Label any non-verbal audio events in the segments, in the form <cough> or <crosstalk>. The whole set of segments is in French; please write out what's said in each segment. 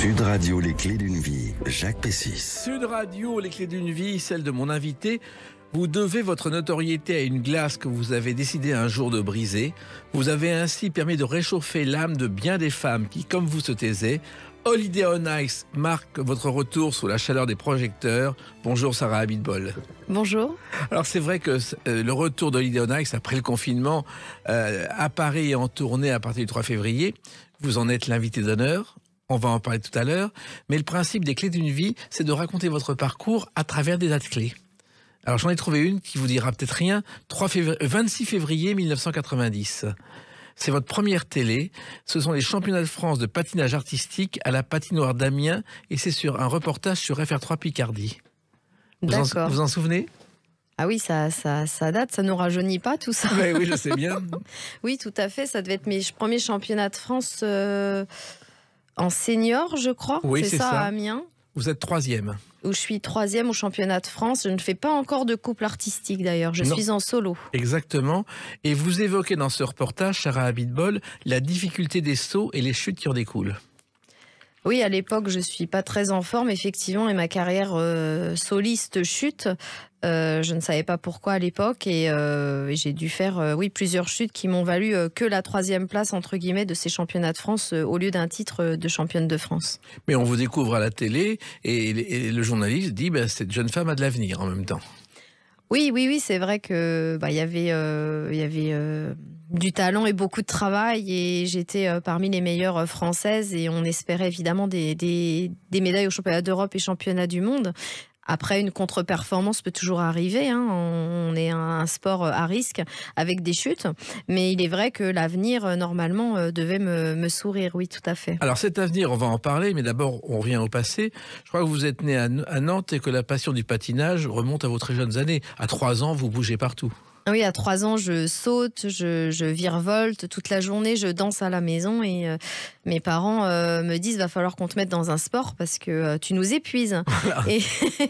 Sud Radio, les clés d'une vie, Jacques Pessis. Sud Radio, les clés d'une vie, celle de mon invité. Vous devez votre notoriété à une glace que vous avez décidé un jour de briser. Vous avez ainsi permis de réchauffer l'âme de bien des femmes qui, comme vous, se taisaient. Holiday on Ice marque votre retour sous la chaleur des projecteurs. Bonjour Sarah Abitbol. Bonjour. Alors c'est vrai que euh, le retour d'Holiday on Ice après le confinement apparaît euh, à Paris et en tournée à partir du 3 février, vous en êtes l'invité d'honneur on va en parler tout à l'heure, mais le principe des clés d'une vie, c'est de raconter votre parcours à travers des dates clés. Alors j'en ai trouvé une qui vous dira peut-être rien, 3 26 février 1990. C'est votre première télé. Ce sont les championnats de France de patinage artistique à la patinoire d'Amiens et c'est sur un reportage sur FR3 Picardie. Vous vous en souvenez ah oui, ça, ça, ça date, ça nous rajeunit pas tout ça. oui, oui je sais bien. <laughs> oui, tout à fait. Ça devait être mes premiers championnats de France. Euh, en senior, je crois. c'est ça, à Amiens. Vous êtes troisième. Où je suis troisième au championnat de France. Je ne fais pas encore de couple artistique d'ailleurs. Je suis en solo. Exactement. Et vous évoquez dans ce reportage, Sarah Abitbol, la difficulté des sauts et les chutes qui en découlent. Oui, à l'époque, je ne suis pas très en forme, effectivement, et ma carrière euh, soliste chute. Euh, je ne savais pas pourquoi à l'époque et, euh, j'ai dû faire oui plusieurs chutes qui m'ont valu que la troisième place entre guillemets de ces championnats de France au lieu d'un titre de championne de France. Mais on vous découvre à la télé et, le journaliste dit bah, cette jeune femme a de l'avenir en même temps. Oui, oui, oui, c'est vrai que bah, y avait, il y avait euh, euh, du talent et beaucoup de travail et j'étais euh, parmi les meilleures françaises et on espérait évidemment des, des médailles aux championnats d'Europe et championnats du monde. Après, une contre-performance peut toujours arriver. Hein. On est un sport à risque avec des chutes. Mais il est vrai que l'avenir, euh, normalement, euh, devait me, sourire. Oui, tout à fait. Alors, cet avenir, on va en parler. Mais d'abord, on revient au passé. Je crois que vous êtes né à, à Nantes et que la passion du patinage remonte à vos très jeunes années. À trois ans, vous bougez partout. Ah oui, à trois ans, je saute, je, je, virevolte toute la journée, je danse à la maison et euh, mes parents euh, me disent va falloir qu'on te mette dans un sport parce que euh, tu nous épuises. <laughs> Et,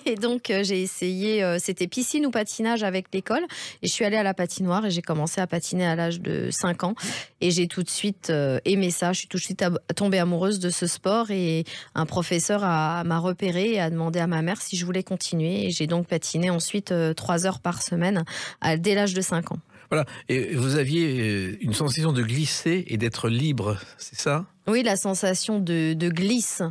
et, donc j'ai essayé, c'était piscine ou patinage avec l'école et je suis allée à la patinoire et j'ai commencé à patiner à l'âge de 5 ans et j'ai tout de suite euh, aimé ça. Je suis tout de suite tombée amoureuse de ce sport et un professeur m'a repéré et a demandé à ma mère si je voulais continuer. Et j'ai donc patiné ensuite euh, trois heures par semaine dès l'âge de 5 ans. Voilà. Et vous aviez euh, une sensation de glisser et d'être libre, c'est ça Oui, la sensation de, de glisse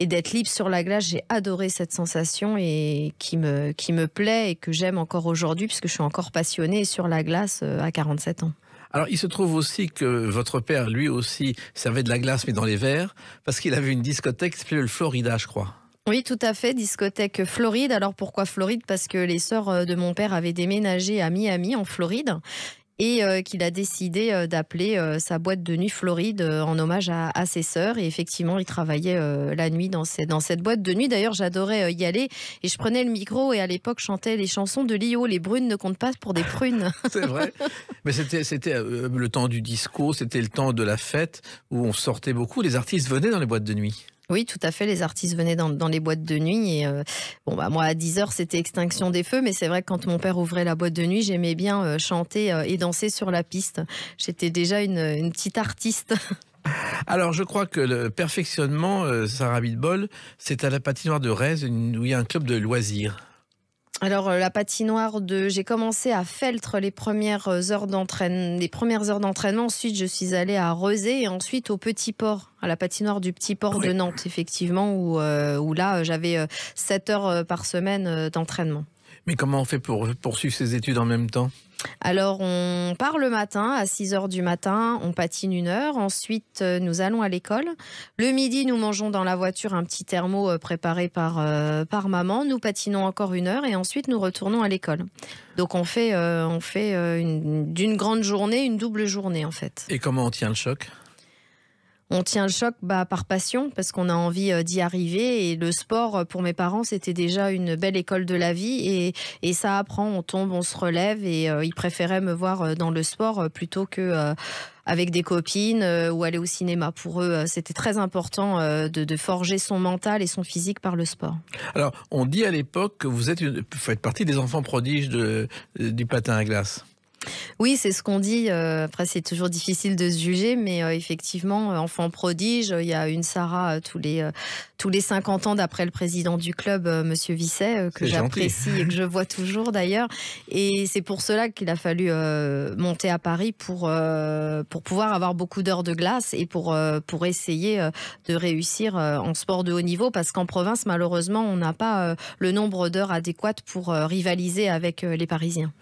et d'être libre sur la glace, j'ai adoré cette sensation et qui me, qui me plaît et que j'aime encore aujourd'hui puisque je suis encore passionnée sur la glace à 47 ans. Alors, il se trouve aussi que votre père, lui aussi, servait de la glace, mais dans les verres, parce qu'il avait une discothèque qui s'appelait le Florida, je crois. Oui, tout à fait, discothèque Floride. Alors pourquoi Floride Parce que les sœurs euh, de mon père avaient déménagé à Miami, en Floride et euh, qu'il a décidé euh, d'appeler euh, sa boîte de nuit Floride en hommage à, ses sœurs. Et effectivement, il travaillait la nuit dans, dans, cette boîte de nuit. D'ailleurs, j'adorais y aller et je prenais le micro et à l'époque chantais les chansons de Lio. Les brunes ne comptent pas pour des prunes. <laughs> c'est vrai. Mais c'était le temps du disco, c'était le temps de la fête où on sortait beaucoup. Les artistes venaient dans les boîtes de nuit. Oui, tout à fait. Les artistes venaient dans, les boîtes de nuit. Et euh, bah, moi, à 10 h c'était Extinction des Feux. Mais c'est vrai que quand mon père ouvrait la boîte de nuit, j'aimais bien euh, chanter euh, et danser sur la piste. J'étais déjà une, petite artiste. <laughs> Alors, je crois que le perfectionnement, Sarah Bidbol, c'est à la patinoire de Rez où il y a un club de loisirs alors euh, la patinoire de, j'ai commencé à Feltre les premières heures d'entraînement, les premières heures d'entraînement. Ensuite, je suis allée à Rezé et ensuite au Petit Port, à la patinoire du Petit Port de Nantes, effectivement, où, euh, où là j'avais 7 euh, heures par semaine d'entraînement. Mais comment on fait pour poursuivre ses études en même temps alors, on part le matin à 6 heures du matin, on patine une heure. Ensuite, euh, nous allons à l'école. Le midi, nous mangeons dans la voiture un petit thermo euh, préparé par, euh, par maman. Nous patinons encore une heure et ensuite nous retournons à l'école. Donc, on fait, on fait d'une grande journée une double journée en fait. Et comment on tient le choc on tient le choc bah, par passion parce qu'on a envie euh, d'y arriver. Et le sport, euh, pour mes parents, c'était déjà une belle école de la vie. Et, ça apprend, on tombe, on se relève. Et euh, ils préféraient me voir dans le sport plutôt que... avec des copines ou aller au cinéma. Pour eux, c'était très important de, forger son mental et son physique par le sport. Alors, on dit à l'époque que vous êtes une, faites partie des enfants prodiges du patin à glace. Oui, c'est ce qu'on dit. Euh, après, c'est toujours difficile de se juger, mais euh, effectivement, euh, enfant prodige, il y a une Sarah tous les, tous les 50 ans d'après le président du club, Monsieur Visset, que j'apprécie et que je vois toujours d'ailleurs. Et c'est pour cela qu'il a fallu monter à Paris pour, pour pouvoir avoir beaucoup d'heures de glace et pour, pour essayer de réussir en sport de haut niveau, parce qu'en province, malheureusement, on n'a pas le nombre d'heures adéquates pour rivaliser avec les Parisiens.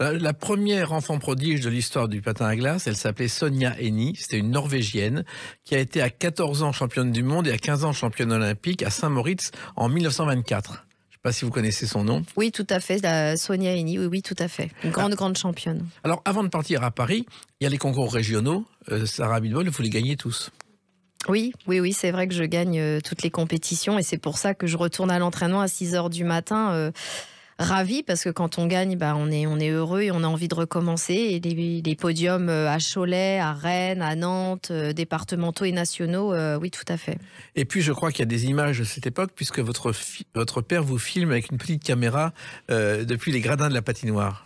La première enfant prodige de l'histoire du patin à glace. Elle s'appelait Sonia Eni. C'était une Norvégienne qui a été à 14 ans championne du monde et à 15 ans championne olympique à Saint-Moritz en 1924 Je sais pas si vous connaissez son nom. Oui, tout à fait, la Sonia Eni, oui, oui, tout à fait. Une grande, ah. grande championne. Alors, avant de partir à Paris, il y a les concours régionaux. Euh, Sarah Bidbol, vous les gagnez tous. Oui, oui, oui, c'est vrai que je gagne euh, toutes les compétitions et c'est pour ça que je retourne à l'entraînement à 6 h du matin. Euh, Ravi parce que quand on gagne, bah, on, est, on est heureux et on a envie de recommencer. Et les, podiums euh, à Cholet, à Rennes, à Nantes, euh, départementaux et nationaux, euh, oui, tout à fait. Et puis, je crois qu'il y a des images de cette époque puisque votre, votre père vous filme avec une petite caméra depuis les gradins de la patinoire.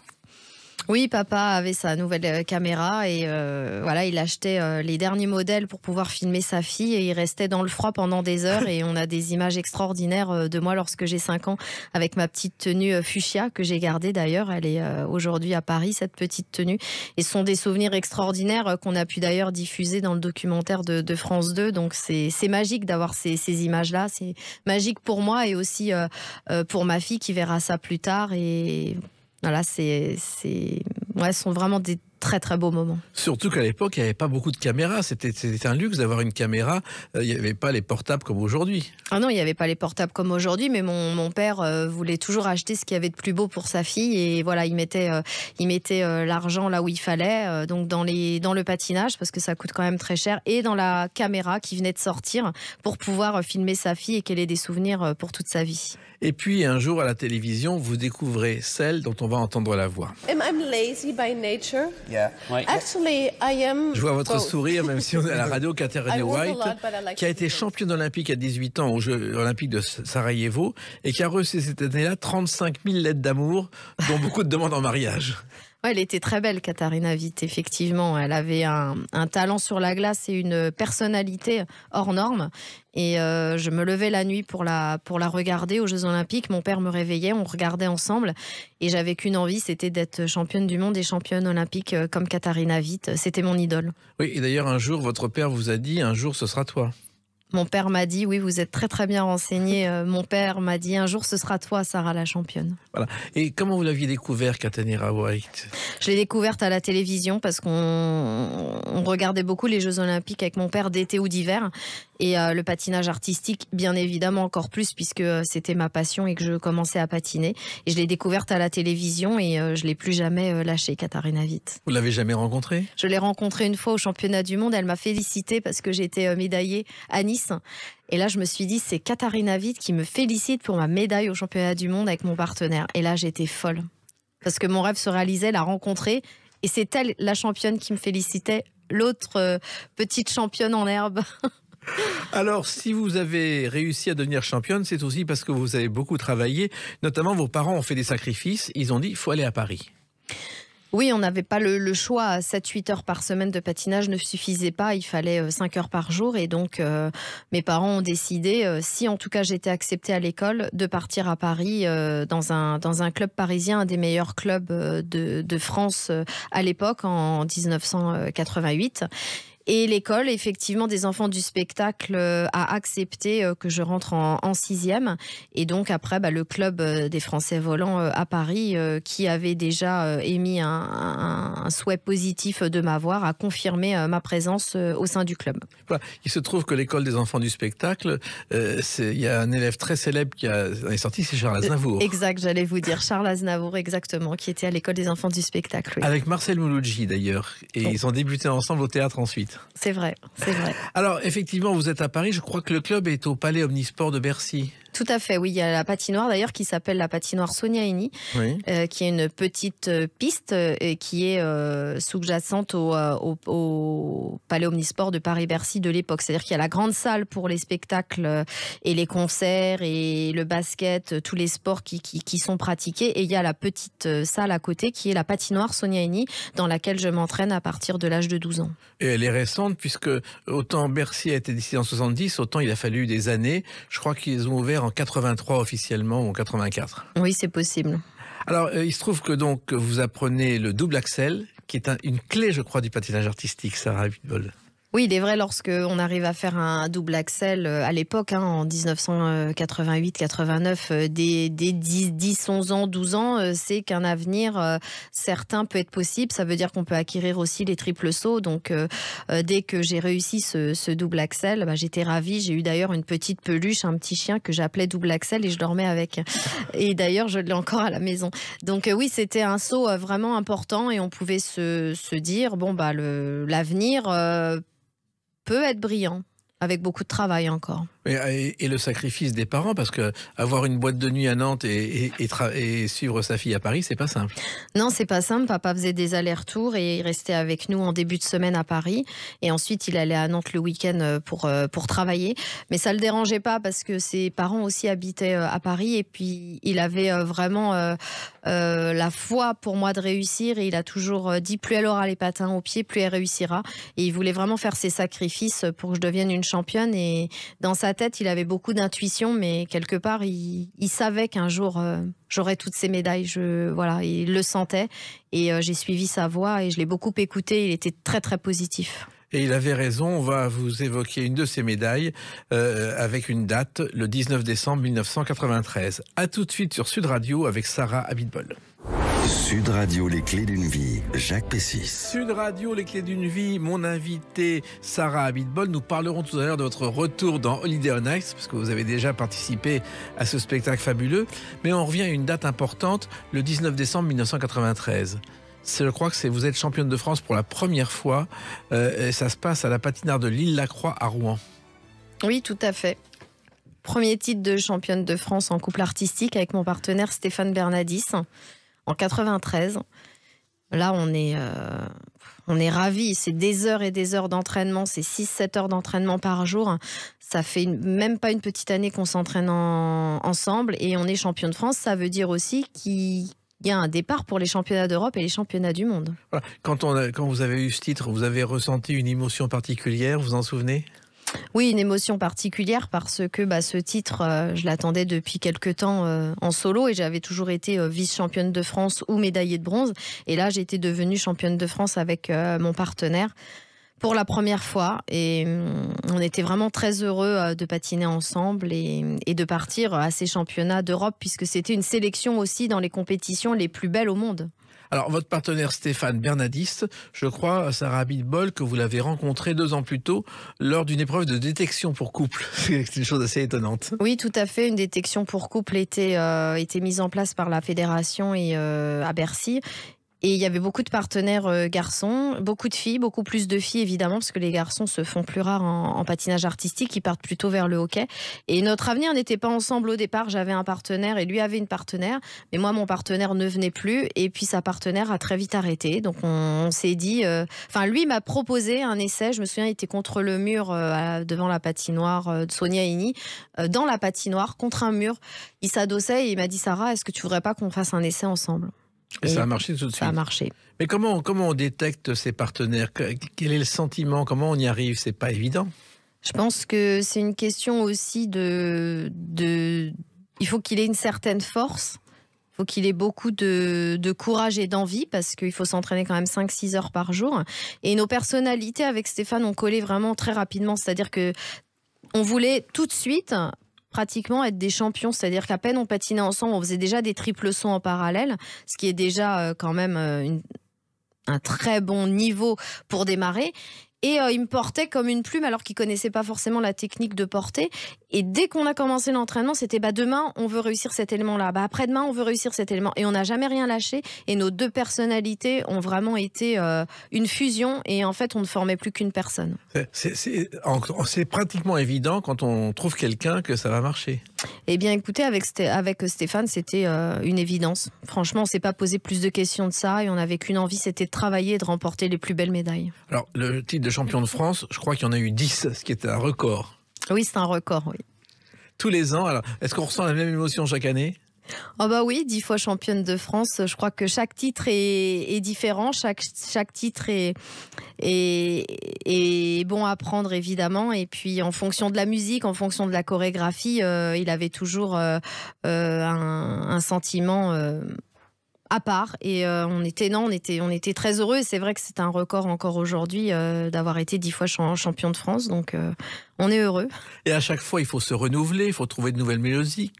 Oui, papa avait sa nouvelle euh, caméra et euh, voilà, il achetait euh, les derniers modèles pour pouvoir filmer sa fille et il restait dans le froid pendant des heures et on a des images extraordinaires de moi lorsque j'ai 5 ans avec ma petite tenue fuchsia que j'ai gardée d'ailleurs, elle est aujourd'hui à Paris cette petite tenue et ce sont des souvenirs extraordinaires qu'on a pu d'ailleurs diffuser dans le documentaire de, France 2 donc c'est magique d'avoir ces, ces images-là, c'est magique pour moi et aussi pour ma fille qui verra ça plus tard et voilà, c'est, ouais, ce sont vraiment des très très beaux moments. Surtout qu'à l'époque, il n'y avait pas beaucoup de caméras. C'était, un luxe d'avoir une caméra. Euh, il n'y avait pas les portables comme aujourd'hui. Ah non, il n'y avait pas les portables comme aujourd'hui, mais mon, père euh, voulait toujours acheter ce qu'il y avait de plus beau pour sa fille. Et voilà, il mettait, euh, il mettait l'argent là où il fallait, donc dans, les, dans le patinage, parce que ça coûte quand même très cher, et dans la caméra qui venait de sortir pour pouvoir filmer sa fille et qu'elle ait des souvenirs pour toute sa vie. Et puis un jour à la télévision, vous découvrez celle dont on va entendre la voix. Je vois votre sourire, même si on est à la <laughs> radio, Catherine White, qui a été championne olympique à 18 ans aux Jeux olympiques de Sarajevo et qui a reçu cette année-là 35 000 lettres d'amour, dont beaucoup de demandes en mariage. <laughs> elle était très belle, Katharina Witt, effectivement. Elle avait un, talent sur la glace et une personnalité hors norme. Et euh, je me levais la nuit pour la, pour la regarder aux Jeux Olympiques. Mon père me réveillait, on regardait ensemble. Et j'avais qu'une envie, c'était d'être championne du monde et championne olympique euh, comme Katharina Witt. C'était mon idole. Oui, et d'ailleurs, un jour, votre père vous a dit, un jour, ce sera toi. Mon père m'a dit, oui, vous êtes très très bien renseigné. Euh, mon père m'a dit, un jour ce sera toi, Sarah la championne. Et comment vous l'aviez découvert, Katanira White Je l'ai découverte à la télévision parce qu'on regardait beaucoup les Jeux Olympiques avec mon père d'été ou d'hiver. Et euh, le patinage artistique, bien évidemment, encore plus puisque euh, c'était ma passion et que je commençais à patiner. Et je l'ai découverte à la télévision et je l'ai plus jamais lâchée, Katarina White. Vous l'avez jamais rencontrée Je l'ai rencontrée une fois au championnat du monde. Elle m'a félicité parce que j'étais médaillée à Nice et là, je me suis dit, c'est Katharina Witt qui me félicite pour ma médaille au championnat du monde avec mon partenaire. Et là, j'étais folle. Parce que mon rêve se réalisait, la rencontrer. Et c'est elle, la championne, qui me félicitait, l'autre euh, petite championne en herbe. <laughs> Alors, si vous avez réussi à devenir championne, c'est aussi parce que vous avez beaucoup travaillé. Notamment, vos parents ont fait des sacrifices. Ils ont dit, il faut aller à Paris. Oui, on n'avait pas le, choix. 7-8 heures par semaine de patinage ne suffisait pas. Il fallait 5 euh, heures par jour. Et donc, euh, mes parents ont décidé, euh, si en tout cas j'étais acceptée à l'école, de partir à Paris dans, un, dans un club parisien, un des meilleurs clubs de, de France à l'époque, en 1988. Et l'école, effectivement, des enfants du spectacle euh, a accepté euh, que je rentre en, sixième. Et donc après, bah, le club euh, des Français volants à Paris, qui avait déjà émis un, souhait positif de m'avoir, a confirmé ma présence au sein du club. Il se trouve que l'école des enfants du spectacle, il y a un élève très célèbre qui a, est sorti, c'est Charles Aznavour. Exact, j'allais vous dire Charles Aznavour, exactement, qui était à l'école des enfants du spectacle. Avec Marcel Mouloudji d'ailleurs. Et ils ont débuté ensemble au théâtre ensuite. C'est vrai, c'est vrai. Alors, effectivement, vous êtes à Paris. Je crois que le club est au Palais Omnisport de Bercy. Tout à fait, oui. Il y a la patinoire d'ailleurs qui s'appelle la patinoire Sonia Eni, euh, qui est une petite euh, piste euh, et qui est sous-jacente au, Palais Omnisport de Paris-Bercy de l'époque. C'est-à-dire qu'il y a la grande salle pour les spectacles et les concerts et le basket, tous les sports qui, qui sont pratiqués. Et il y a la petite salle à côté qui est la patinoire Sonia Eni, dans laquelle je m'entraîne à partir de l'âge de 12 ans. Et elle est récente puisque autant Bercy a été décidé en 70, autant il a fallu des années. Je crois qu'ils ont ouvert en 83 officiellement ou en 84. Oui, c'est possible. Alors, euh, il se trouve que donc vous apprenez le double axel, qui est une clé, je crois, du patinage artistique, Sarah bol. Oui, il est vrai, lorsqu'on arrive à faire un double axel euh, à l'époque, hein, en 1988-89, euh, des 10, 10, 11 ans, 12 ans, euh, c'est qu'un avenir certain peut être possible. Ça veut dire qu'on peut acquérir aussi les triples sauts. Donc, dès que j'ai réussi ce, double axel, bah, j'étais ravie. J'ai eu d'ailleurs une petite peluche, un petit chien que j'appelais double axel et je dormais avec. Et d'ailleurs, je l'ai encore à la maison. Donc, oui, c'était un saut vraiment important et on pouvait se, se dire, bon, bah, l'avenir peut être brillant, avec beaucoup de travail encore. Euh, et, le sacrifice des parents, parce que avoir une boîte de nuit à Nantes et, et, suivre sa fille à Paris, c'est pas simple. Non, c'est pas simple. Papa faisait des allers-retours et il restait avec nous en début de semaine à Paris. Et ensuite, il allait à Nantes le week-end euh, pour, euh, pour travailler. Mais ça le dérangeait pas parce que ses parents aussi habitaient à Paris. Et puis, il avait vraiment la foi pour moi de réussir. Et il a toujours dit plus elle aura les patins aux pieds, plus elle réussira. Et il voulait vraiment faire ses sacrifices pour que je devienne une championne. Et dans sa tête, il avait beaucoup d'intuition, mais quelque part, il, savait qu'un jour euh, j'aurais toutes ces médailles. Je, voilà, il le sentait et euh, j'ai suivi sa voix et je l'ai beaucoup écouté. Il était très très positif. Et il avait raison, on va vous évoquer une de ces médailles euh, avec une date, le 19 décembre 1993. À tout de suite sur Sud Radio avec Sarah Abitbol. Sud Radio, les clés d'une vie, Jacques Pessis. Sud Radio, les clés d'une vie, mon invité Sarah Abitbol. Nous parlerons tout à l'heure de votre retour dans Holiday on Ice, parce vous avez déjà participé à ce spectacle fabuleux. Mais on revient à une date importante, le 19 décembre 1993 je crois que vous êtes championne de France pour la première fois. Euh, ça se passe à la patinoire de l'île Lacroix à Rouen. Oui, tout à fait. Premier titre de championne de France en couple artistique avec mon partenaire Stéphane Bernadis en 93. Là, on est, euh, on est ravis. C'est des heures et des heures d'entraînement. C'est 6-7 heures d'entraînement par jour. Ça fait même pas une petite année qu'on s'entraîne ensemble et on est champion de France. Ça veut dire aussi qu'il y a un départ pour les championnats d'Europe et les championnats du monde. Quand, quand vous avez eu ce titre, vous avez ressenti une émotion particulière, vous en souvenez oui, une émotion particulière parce que bah, ce titre, euh, je l'attendais depuis quelques temps euh, en solo et j'avais toujours été euh, vice-championne de France ou médaillée de bronze. Et là, j'étais devenue championne de France avec mon partenaire pour la première fois et hum, on était vraiment très heureux de patiner ensemble et de partir à ces championnats d'Europe puisque c'était une sélection aussi dans les compétitions les plus belles au monde. Alors, votre partenaire Stéphane Bernadiste, je crois, Sarah Bidbol, que vous l'avez rencontré deux ans plus tôt lors d'une épreuve de détection pour couple. <laughs> C'est une chose assez étonnante. Oui, tout à fait. Une détection pour couple était, euh, mise en place par la fédération et euh, à Bercy. Et il y avait beaucoup de partenaires euh, garçons, beaucoup de filles, beaucoup plus de filles évidemment, parce que les garçons se font plus rares en, patinage artistique, ils partent plutôt vers le hockey. Et notre avenir n'était pas ensemble au départ. J'avais un partenaire et lui avait une partenaire, mais moi mon partenaire ne venait plus. Et puis sa partenaire a très vite arrêté. Donc on, s'est dit, euh, enfin lui m'a proposé un essai. Je me souviens, il était contre le mur euh, devant la patinoire de Sonia Ini, dans la patinoire contre un mur. Il s'adossait et il m'a dit Sarah, est-ce que tu voudrais pas qu'on fasse un essai ensemble et, ça a marché tout de suite. Ça a marché. Mais comment, comment on détecte ses partenaires Quel est le sentiment Comment on y arrive C'est pas évident. Je pense que c'est une question aussi de, de il faut qu'il ait une certaine force. Il faut qu'il ait beaucoup de, courage et d'envie parce qu'il faut s'entraîner quand même 5-6 heures par jour. Et nos personnalités avec Stéphane ont collé vraiment très rapidement. C'est-à-dire que on voulait tout de suite pratiquement être des champions. C'est-à-dire qu'à peine on patinait ensemble, on faisait déjà des triples sauts en parallèle, ce qui est déjà euh, quand même euh, un très bon niveau pour démarrer. Et euh, il me portait comme une plume alors qu'il connaissait pas forcément la technique de porter. » Et dès qu'on a commencé l'entraînement, c'était bah demain on veut réussir cet élément-là, bah après demain on veut réussir cet élément. Et on n'a jamais rien lâché. Et nos deux personnalités ont vraiment été euh, une fusion. Et en fait, on ne formait plus qu'une personne. C'est pratiquement évident quand on trouve quelqu'un que ça va marcher. Eh bien, écoutez, avec, avec Stéphane, c'était euh, une évidence. Franchement, on s'est pas posé plus de questions de ça. Et on n'avait qu'une envie, c'était de travailler et de remporter les plus belles médailles. Alors, le titre de champion de France, je crois qu'il y en a eu 10, ce qui était un record. Oui, c'est un record, oui. Tous les ans, alors, est-ce qu'on ressent la même émotion chaque année Oh bah oui, dix fois championne de France. Je crois que chaque titre est, différent, chaque, chaque titre est, est, bon à prendre évidemment. Et puis en fonction de la musique, en fonction de la chorégraphie, euh, il avait toujours euh, euh, un, un, sentiment à part. Et euh, on était non, on était, on était très heureux. Et c'est vrai que c'est un record encore aujourd'hui euh, d'avoir été dix fois champion de France. Donc, euh, on est heureux. Et à chaque fois, il faut se renouveler, il faut trouver de nouvelles mélodies.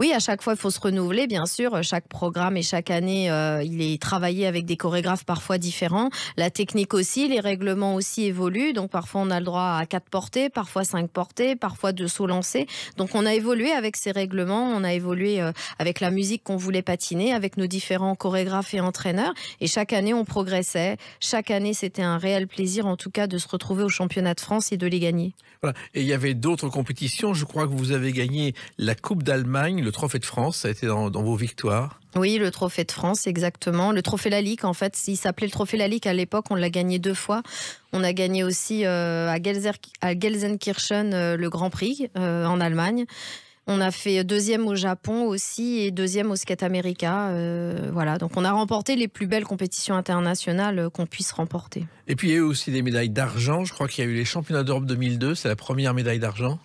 Oui, à chaque fois, il faut se renouveler, bien sûr. Chaque programme et chaque année, euh, il est travaillé avec des chorégraphes parfois différents. La technique aussi, les règlements aussi évoluent. Donc parfois, on a le droit à quatre portées, parfois cinq portées, parfois deux sauts lancés. Donc on a évolué avec ces règlements, on a évolué euh, avec la musique qu'on voulait patiner, avec nos différents chorégraphes et entraîneurs. Et chaque année, on progressait. Chaque année, c'était un réel plaisir, en tout cas, de se retrouver au championnat de France et de les gagner. Et il y avait d'autres compétitions. Je crois que vous avez gagné la Coupe d'Allemagne, le Trophée de France, ça a été dans, vos victoires oui, le Trophée de France, exactement. Le Trophée La Ligue, en fait, s'il s'appelait le Trophée La Ligue à l'époque, on l'a gagné deux fois. On a gagné aussi euh, à, Gelsenkirchen euh, le Grand Prix euh, en Allemagne. On a fait deuxième au Japon aussi et deuxième au Skate America. voilà, donc on a remporté les plus belles compétitions internationales qu'on puisse remporter. Et puis il y a eu aussi des médailles d'argent. Je crois qu'il y a eu les Championnats d'Europe 2002. C'est la première médaille d'argent.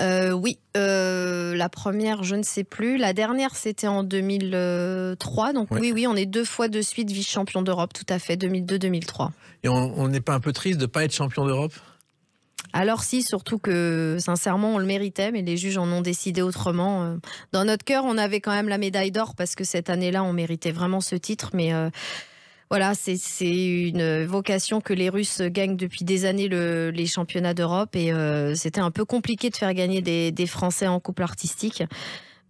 Euh, oui, euh, la première, je ne sais plus. La dernière, c'était en 2003. Donc oui, oui, on est deux fois de suite vice-champion d'Europe, tout à fait, 2002-2003. Et on n'est pas un peu triste de ne pas être champion d'Europe alors si, surtout que sincèrement, on le méritait, mais les juges en ont décidé autrement. Euh, dans notre cœur, on avait quand même la médaille d'or parce que cette année-là, on méritait vraiment ce titre, mais voilà, c'est une vocation que les Russes gagnent depuis des années les championnats d'Europe et euh, c'était un peu compliqué de faire gagner des, des, Français en couple artistique.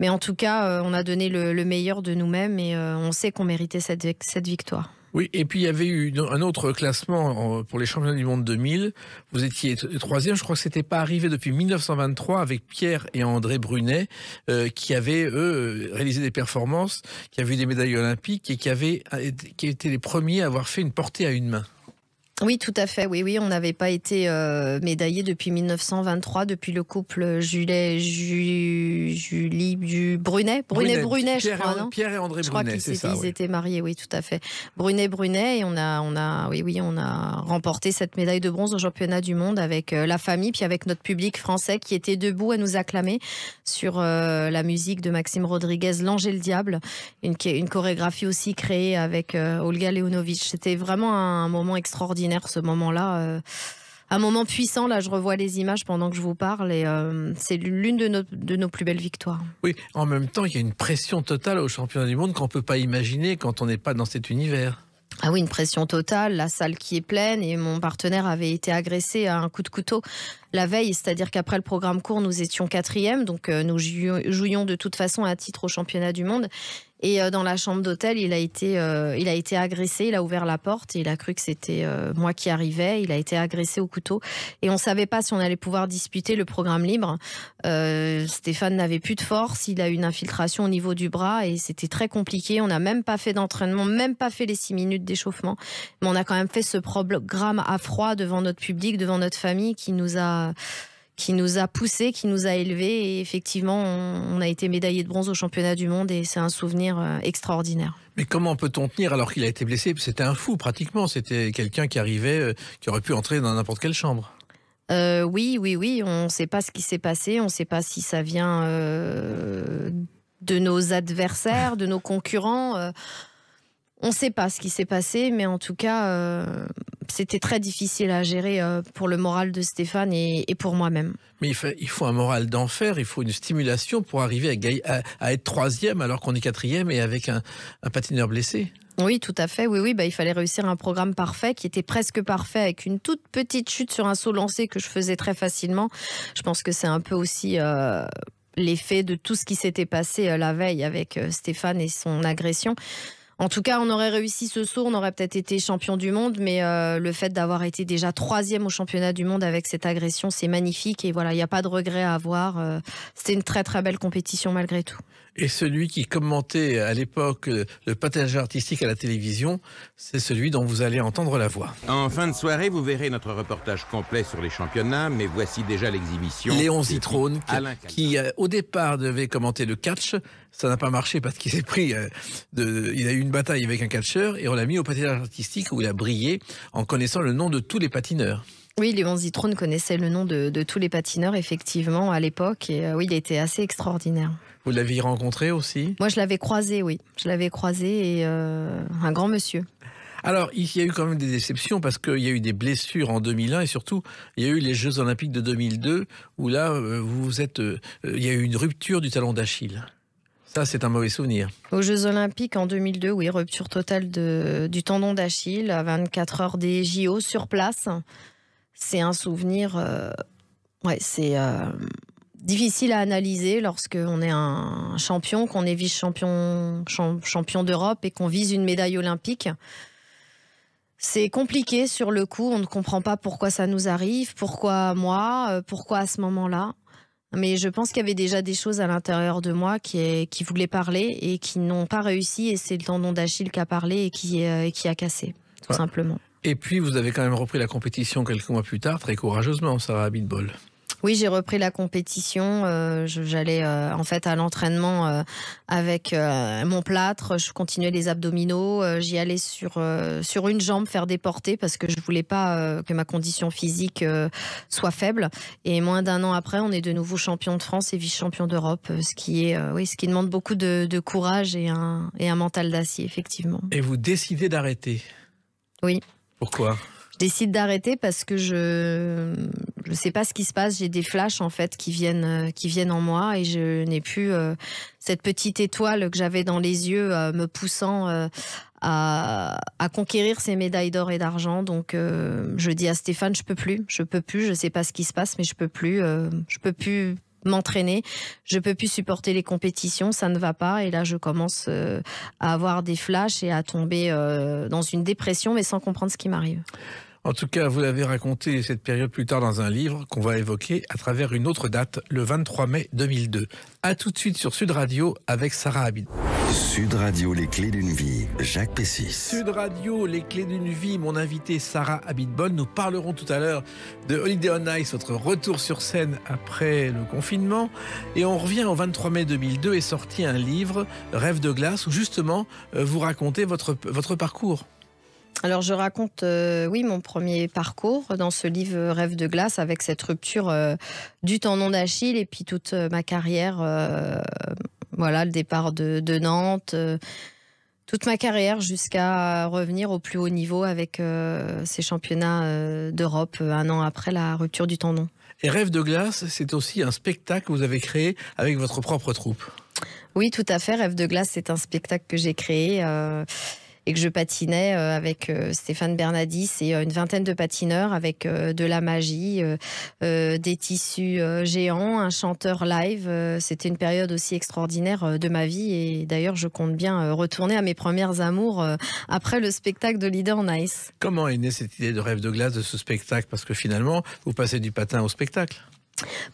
Mais en tout cas, euh, on a donné le, meilleur de nous-mêmes et euh, on sait qu'on méritait cette victoire. Oui, et puis il y avait eu un autre classement pour les championnats du monde 2000. Vous étiez troisième, je crois que c'était pas arrivé depuis 1923 avec Pierre et André Brunet, euh, qui avaient eux réalisé des performances, qui avaient eu des médailles olympiques et qui avaient qui étaient les premiers à avoir fait une portée à une main. Oui, tout à fait. Oui, oui, on n'avait pas été euh, médaillé depuis 1923, depuis le couple Julie du Brunet, Brunet, Brunet, je crois, non Pierre et André je crois qu'ils étaient, mariés. Oui, tout à fait. Brunet, Brunet, et on a, on a, oui, oui, on a remporté cette médaille de bronze au championnat du monde avec euh, la famille, puis avec notre public français qui était debout à nous acclamer sur euh, la musique de Maxime Rodriguez, L'Ange et le Diable, une, une chorégraphie aussi créée avec euh, Olga Leonovitch. C'était vraiment un moment extraordinaire ce moment-là euh, un moment puissant. Là, je revois les images pendant que je vous parle et euh, c'est l'une de nos, plus belles victoires. Oui, en même temps, il y a une pression totale aux championnats du monde qu'on ne peut pas imaginer quand on n'est pas dans cet univers. Ah oui, une pression totale, la salle qui est pleine et mon partenaire avait été agressé à un coup de couteau la veille, c'est-à-dire qu'après le programme court, nous étions quatrième, donc euh, nous jouions de toute façon à titre au championnat du monde. Et euh, dans la chambre d'hôtel, il a été, euh, il a été agressé. Il a ouvert la porte et il a cru que c'était euh, moi qui arrivais. Il a été agressé au couteau et on savait pas si on allait pouvoir disputer le programme libre. Euh, Stéphane n'avait plus de force. Il a eu une infiltration au niveau du bras et c'était très compliqué. On n'a même pas fait d'entraînement, même pas fait les six minutes d'échauffement. Mais on a quand même fait ce programme à froid devant notre public, devant notre famille, qui nous a qui nous a poussés, qui nous a élevés. Et effectivement, on, a été médaillé de bronze au championnat du monde et c'est un souvenir euh, extraordinaire. Mais comment peut-on tenir alors qu'il a été blessé C'était un fou pratiquement. C'était quelqu'un qui arrivait, euh, qui aurait pu entrer dans n'importe quelle chambre. Euh, oui, oui, oui. On ne sait pas ce qui s'est passé. On ne sait pas si ça vient. de nos adversaires, de nos concurrents on ne sait pas ce qui s'est passé, mais en tout cas, euh, c'était très difficile à gérer euh, pour le moral de Stéphane et, pour moi-même. Mais il faut, un moral d'enfer, il faut une stimulation pour arriver à, être troisième alors qu'on est quatrième et avec un, patineur blessé. Oui, tout à fait. Oui, oui, bah, il fallait réussir un programme parfait qui était presque parfait avec une toute petite chute sur un saut lancé que je faisais très facilement. Je pense que c'est un peu aussi euh, l'effet de tout ce qui s'était passé la veille avec Stéphane et son agression. En tout cas, on aurait réussi ce saut, on aurait peut-être été champion du monde, mais euh, le fait d'avoir été déjà troisième au championnat du monde avec cette agression, c'est magnifique. Et voilà, il n'y a pas de regret à avoir. Euh, c'était une très très belle compétition malgré tout. Et celui qui commentait à l'époque le patinage artistique à la télévision, c'est celui dont vous allez entendre la voix. En fin de soirée, vous verrez notre reportage complet sur les championnats, mais voici déjà l'exhibition. Léon Zitrone, qui, euh, au départ devait commenter le catch, ça n'a pas marché parce qu'il s'est pris, euh, il a eu une bataille avec un catcheur et on l'a mis au patinage artistique où il a brillé en connaissant le nom de tous les patineurs. Oui, Léon Zitrone connaissait le nom de, tous les patineurs, effectivement, à l'époque. Et euh, oui, il était assez extraordinaire. Vous l'aviez rencontré aussi Moi, je l'avais croisé, oui. Je l'avais croisé et euh, un grand monsieur. Alors, il y a eu quand même des déceptions parce qu'il y a eu des blessures en 2001 et surtout, il y a eu les Jeux Olympiques de 2002 où là, euh, vous êtes, il y a eu une rupture du talon d'Achille. Ça, c'est un mauvais souvenir. Aux Jeux Olympiques en 2002, oui, rupture totale de, du tendon d'Achille à 24 heures des JO sur place c'est un souvenir. Euh, c'est euh, difficile à analyser lorsqu'on est un champion, qu'on est vice-champion champion, d'Europe et qu'on vise une médaille olympique. C'est compliqué sur le coup, on ne comprend pas pourquoi ça nous arrive, pourquoi moi, euh, pourquoi à ce moment-là. Mais je pense qu'il y avait déjà des choses à l'intérieur de moi qui, qui voulaient parler et qui n'ont pas réussi. Et c'est le tendon d'Achille qui a parlé et qui, qui a cassé, tout simplement. Et puis, vous avez quand même repris la compétition quelques mois plus tard, très courageusement, à Abitbol. Oui, j'ai repris la compétition. Euh, j'allais euh, en fait à l'entraînement euh, avec mon plâtre. Je continuais les abdominaux. J'y allais sur sur une jambe faire des portées parce que je voulais pas que ma condition physique soit faible. Et moins d'un an après, on est de nouveau champion de France et vice-champion d'Europe, ce qui est oui, ce qui demande beaucoup de, de courage et un et un mental d'acier effectivement. Et vous décidez d'arrêter. Oui. Pourquoi Je décide d'arrêter parce que je je sais pas ce qui se passe. J'ai des flashs en fait qui viennent euh, qui viennent en moi et je n'ai plus euh, cette petite étoile que j'avais dans les yeux euh, me poussant. à, conquérir ces médailles d'or et d'argent. Donc, je dis à Stéphane, je peux plus, je peux plus, je sais pas ce qui se passe, mais je peux plus, je peux plus m'entraîner. Je peux plus supporter les compétitions, ça ne va pas. Et là, je commence euh, à avoir des flashs et à tomber euh, dans une dépression, mais sans comprendre ce qui m'arrive. En tout cas, vous l'avez raconté cette période plus tard dans un livre qu'on va évoquer à travers une autre date, le 23 mai 2002. A tout de suite sur Sud Radio avec Sarah Abid. Sud Radio, les clés d'une vie, Jacques Pessis. Sud Radio, les clés d'une vie, mon invité Sarah Abidbon. Nous parlerons tout à l'heure de Holiday on Ice, votre retour sur scène après le confinement. Et on revient au 23 mai 2002 est sorti un livre, Rêve de glace, où justement euh, vous racontez votre, votre parcours alors je raconte, euh, oui, mon premier parcours dans ce livre Rêve de glace avec cette rupture euh, du tendon d'Achille et puis toute euh, ma carrière, voilà, le départ de, de Nantes, toute ma carrière jusqu'à revenir au plus haut niveau avec ces championnats d'Europe un an après la rupture du tendon. Et Rêve de glace, c'est aussi un spectacle que vous avez créé avec votre propre troupe. Oui, tout à fait. Rêve de glace, c'est un spectacle que j'ai créé et que je patinais euh, avec euh, Stéphane Bernadis et euh, une vingtaine de patineurs avec de la magie, des tissus géants, un chanteur live. C'était une période aussi extraordinaire de ma vie et d'ailleurs je compte bien retourner à mes premières amours après le spectacle de Leader Nice. Comment est née cette idée de rêve de glace de ce spectacle Parce que finalement, vous passez du patin au spectacle.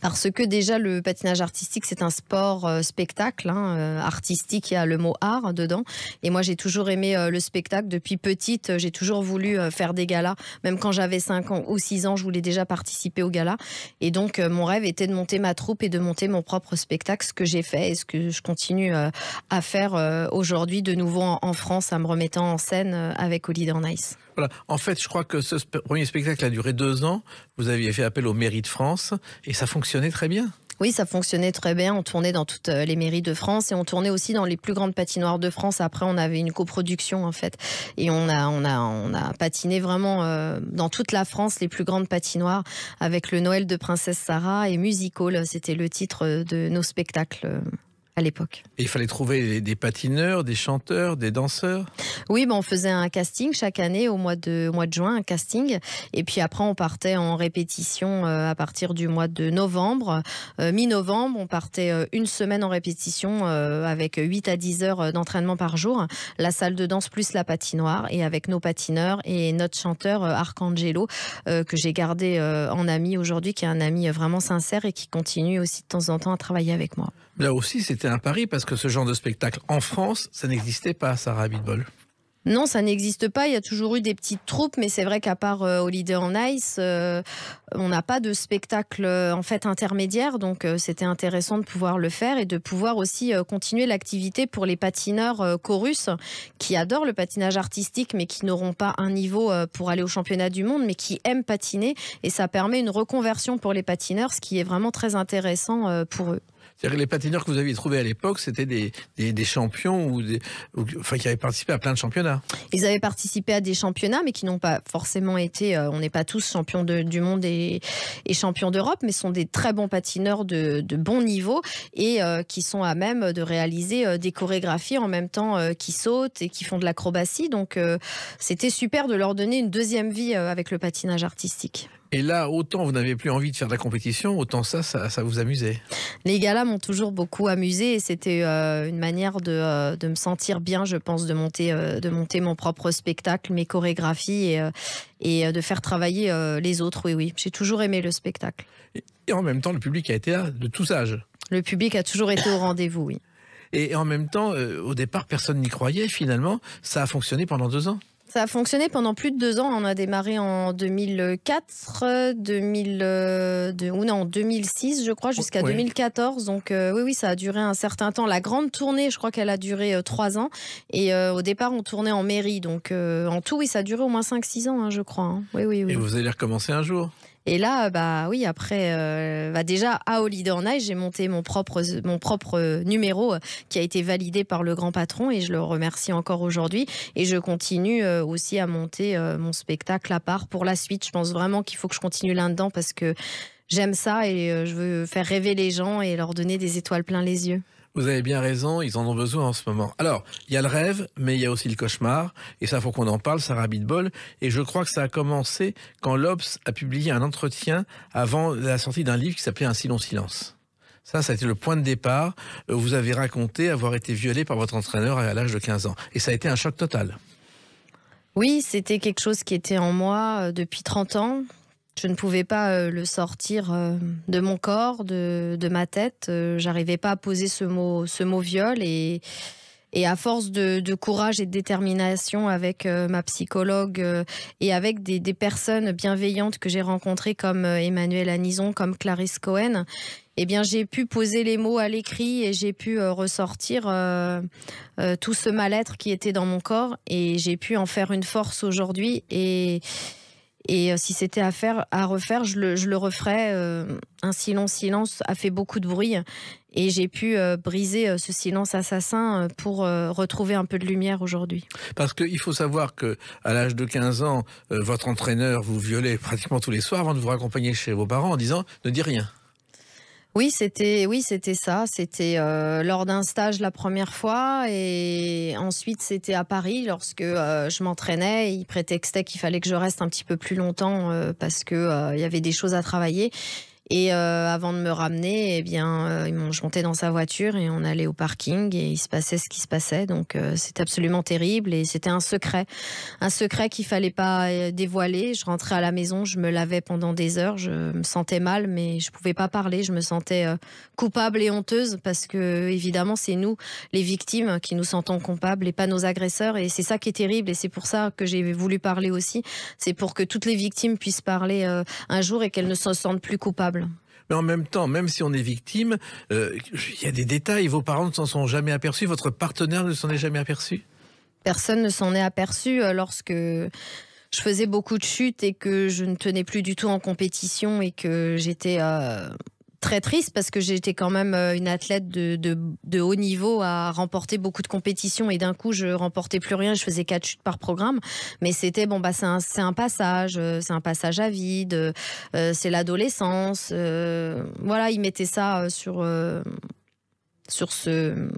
Parce que déjà, le patinage artistique, c'est un sport euh, spectacle, hein, euh, artistique, il y a le mot art dedans. Et moi, j'ai toujours aimé euh, le spectacle. Depuis petite, j'ai toujours voulu faire des galas. Même quand j'avais 5 ans ou 6 ans, je voulais déjà participer aux galas. Et donc, mon rêve était de monter ma troupe et de monter mon propre spectacle, ce que j'ai fait et ce que je continue à faire aujourd'hui de nouveau en, France, en me remettant en scène avec Holiday Nice. Voilà. En fait, je crois que ce premier spectacle a duré deux ans, vous aviez fait appel aux mairies de France et ça fonctionnait très bien. Oui, ça fonctionnait très bien. On tournait dans toutes euh, les mairies de France et on tournait aussi dans les plus grandes patinoires de France. Après, on avait une coproduction en fait et on a on a on a patiné vraiment euh, dans toute la France les plus grandes patinoires avec le Noël de Princesse Sarah et Musical. C'était le titre euh, de nos spectacles à l'époque. il fallait trouver des patineurs, des chanteurs, des danseurs Oui, ben, on faisait un casting chaque année au mois de, juin, un casting. Et puis après, on partait en répétition euh, à partir du mois de novembre. Euh, mi-novembre, on partait euh, une semaine en répétition avec 8 à 10 heures d'entraînement par jour. La salle de danse plus la patinoire et avec nos patineurs et notre chanteur Arcangelo que j'ai gardé en ami aujourd'hui, qui est un ami vraiment sincère et qui continue aussi de temps en temps à travailler avec moi. Là aussi, c'était un pari parce que ce genre de spectacle en France, ça n'existait pas, Sarah Abitbol. Non, ça n'existe pas. Il y a toujours eu des petites troupes, mais c'est vrai qu'à part euh, Holiday on Ice, euh, on n'a pas de spectacle euh, en fait intermédiaire. Donc euh, c'était intéressant de pouvoir le faire et de pouvoir aussi continuer l'activité pour les patineurs chorus qui adorent le patinage artistique, mais qui n'auront pas un niveau pour aller au championnat du monde, mais qui aiment patiner et ça permet une reconversion pour les patineurs, ce qui est vraiment très intéressant pour eux les patineurs que vous aviez trouvés à l'époque, c'était des, des, champions ou, enfin, qui avaient participé à plein de championnats. Ils avaient participé à des championnats, mais qui n'ont pas forcément été. Euh, on n'est pas tous champions du monde et, champions d'Europe, mais sont des très bons patineurs de, de bon niveau et euh, qui sont à même de réaliser euh, des chorégraphies en même temps qui sautent et qui font de l'acrobatie. Donc, c'était super de leur donner une deuxième vie avec le patinage artistique. Et là, autant vous n'avez plus envie de faire de la compétition, autant ça, ça, vous amusait. Les galas m'ont toujours beaucoup amusé et c'était euh, une manière euh, de, me sentir bien, je pense, de monter, euh, de monter mon propre spectacle, mes chorégraphies et, et de faire travailler les autres. Oui, oui, j'ai toujours aimé le spectacle. Et en même temps, le public a été là de tous âges. Le public a toujours été au rendez-vous, oui. Et en même temps, au départ, personne n'y croyait. Finalement, ça a fonctionné pendant deux ans. Ça a fonctionné pendant plus de deux ans. On a démarré en 2004, 2000, euh, ou non, 2006, je crois, jusqu'à 2014. Donc euh, oui, oui, ça a duré un certain temps. La grande tournée, je crois qu'elle a duré euh, trois ans. Et au départ, on tournait en mairie. Donc en tout, oui, ça a duré au moins 5-6 ans, hein, je crois. Hein. Oui, oui, oui. Et vous allez recommencer un jour et là, euh, bah oui, après, euh, bah déjà à Holiday j'ai monté mon propre, mon propre numéro euh, qui a été validé par le grand patron et je le remercie encore aujourd'hui. Et je continue aussi à monter mon spectacle à part pour la suite. Je pense vraiment qu'il faut que je continue là-dedans parce que j'aime ça et je veux faire rêver les gens et leur donner des étoiles plein les yeux. Vous avez bien raison, ils en ont besoin en ce moment. Alors, il y a le rêve, mais il y a aussi le cauchemar, et ça faut qu'on en parle, ça rabite bol. et je crois que ça a commencé quand l'Obs a publié un entretien avant la sortie d'un livre qui s'appelait Un silence silence. Ça, ça a été le point de départ. Euh, vous avez raconté avoir été violé par votre entraîneur à l'âge de 15 ans. Et ça a été un choc total. Oui, c'était quelque chose qui était en moi euh, depuis 30 ans. Je ne pouvais pas euh, le sortir euh, de mon corps, de, de ma tête. Euh, j'arrivais pas à poser ce mot, ce mot viol et, et à force de, courage et de détermination avec ma psychologue et avec des, personnes bienveillantes que j'ai rencontrées comme Emmanuel Anison, comme Clarisse Cohen, eh bien j'ai pu poser les mots à l'écrit et j'ai pu ressortir tout ce mal-être qui était dans mon corps et j'ai pu en faire une force aujourd'hui et et euh, si c'était à faire, à refaire, je le, referais. Euh, un silence, silence a fait beaucoup de bruit. Et j'ai pu euh, briser ce silence assassin pour retrouver un peu de lumière aujourd'hui. Parce qu'il faut savoir qu'à l'âge de 15 ans, votre entraîneur vous violait pratiquement tous les soirs avant de vous raccompagner chez vos parents en disant ne dis rien. Oui, c'était oui, c'était ça. C'était euh, lors d'un stage la première fois et ensuite c'était à Paris lorsque euh, je m'entraînais. Il prétextait qu'il fallait que je reste un petit peu plus longtemps euh, parce que il y avait des choses à travailler. Et euh, avant de me ramener, eh bien, euh, ils m'ont monté dans sa voiture et on allait au parking et il se passait ce qui se passait. Donc euh, c'était absolument terrible et c'était un secret, un secret qu'il fallait pas euh, dévoiler. Je rentrais à la maison, je me lavais pendant des heures, je me sentais mal, mais je pouvais pas parler. Je me sentais coupable et honteuse parce que évidemment c'est nous les victimes qui nous sentons coupables et pas nos agresseurs. Et c'est ça qui est terrible et c'est pour ça que j'ai voulu parler aussi. C'est pour que toutes les victimes puissent parler un jour et qu'elles ne se sentent plus coupables. Mais en même temps, même si on est victime, euh, il y a des détails. Vos parents ne s'en sont jamais aperçus. Votre partenaire ne s'en est jamais aperçu. Personne ne s'en est aperçu euh, lorsque je faisais beaucoup de chutes et que je ne tenais plus du tout en compétition et que j'étais euh, très triste parce que j'étais quand même euh, une athlète de, haut niveau à remporter beaucoup de compétitions et d'un coup je remportais plus rien, je faisais quatre chutes par programme. Mais c'était bon bah c'est un, passage, euh, c'est un passage à vide, euh, c'est l'adolescence. voilà, ils mettaient ça sur sur ce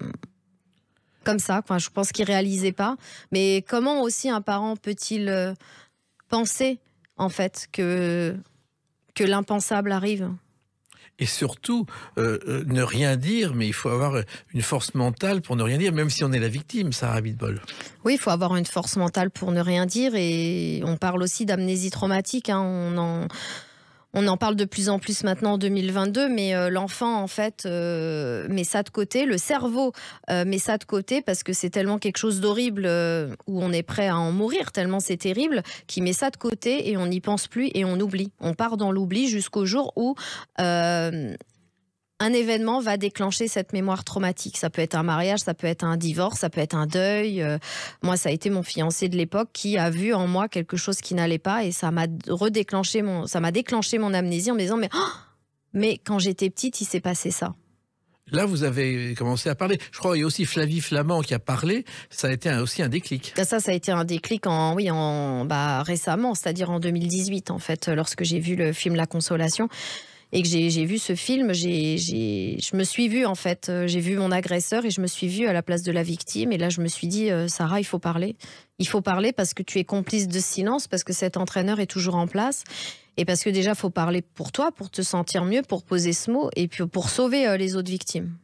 comme ça. Enfin, je pense qu'ils réalisaient pas. Mais comment aussi un parent peut-il penser en fait que que l'impensable arrive et surtout euh, euh, ne rien dire, mais il faut avoir une force mentale pour ne rien dire, même si on est la victime, Sarah bol. Oui, il faut avoir une force mentale pour ne rien dire et on parle aussi d'amnésie traumatique. Hein, on, en, on en parle de plus en plus maintenant en 2022, mais euh, l'enfant, en fait, euh, met ça de côté. Le cerveau euh, met ça de côté parce que c'est tellement quelque chose d'horrible où on est prêt à en mourir, tellement c'est terrible, qui met ça de côté et on n'y pense plus et on oublie. On part dans l'oubli jusqu'au jour où un événement va déclencher cette mémoire traumatique. Ça peut être un mariage, ça peut être un divorce, ça peut être un deuil. Euh, moi, ça a été mon fiancé de l'époque qui a vu en moi quelque chose qui n'allait pas et ça m'a redéclenché mon, ça m'a déclenché mon amnésie en me disant mais, oh mais quand j'étais petite, il s'est passé ça. Là, vous avez commencé à parler. Je crois qu'il y a aussi Flavie Flamand qui a parlé. Ça a été aussi un déclic. Ah, ça, ça a été un déclic en, oui, en, bah, récemment, c'est-à-dire en 2018, en fait, lorsque j'ai vu le film La Consolation et que j'ai vu ce film, je me suis vue en fait, euh, j'ai vu mon agresseur et je me suis vue à la place de la victime. Et là, je me suis dit, euh, Sarah, il faut parler. Il faut parler parce que tu es complice de silence, parce que cet entraîneur est toujours en place. Et parce que déjà, il faut parler pour toi, pour te sentir mieux, pour poser ce mot et puis pour sauver euh, les autres victimes.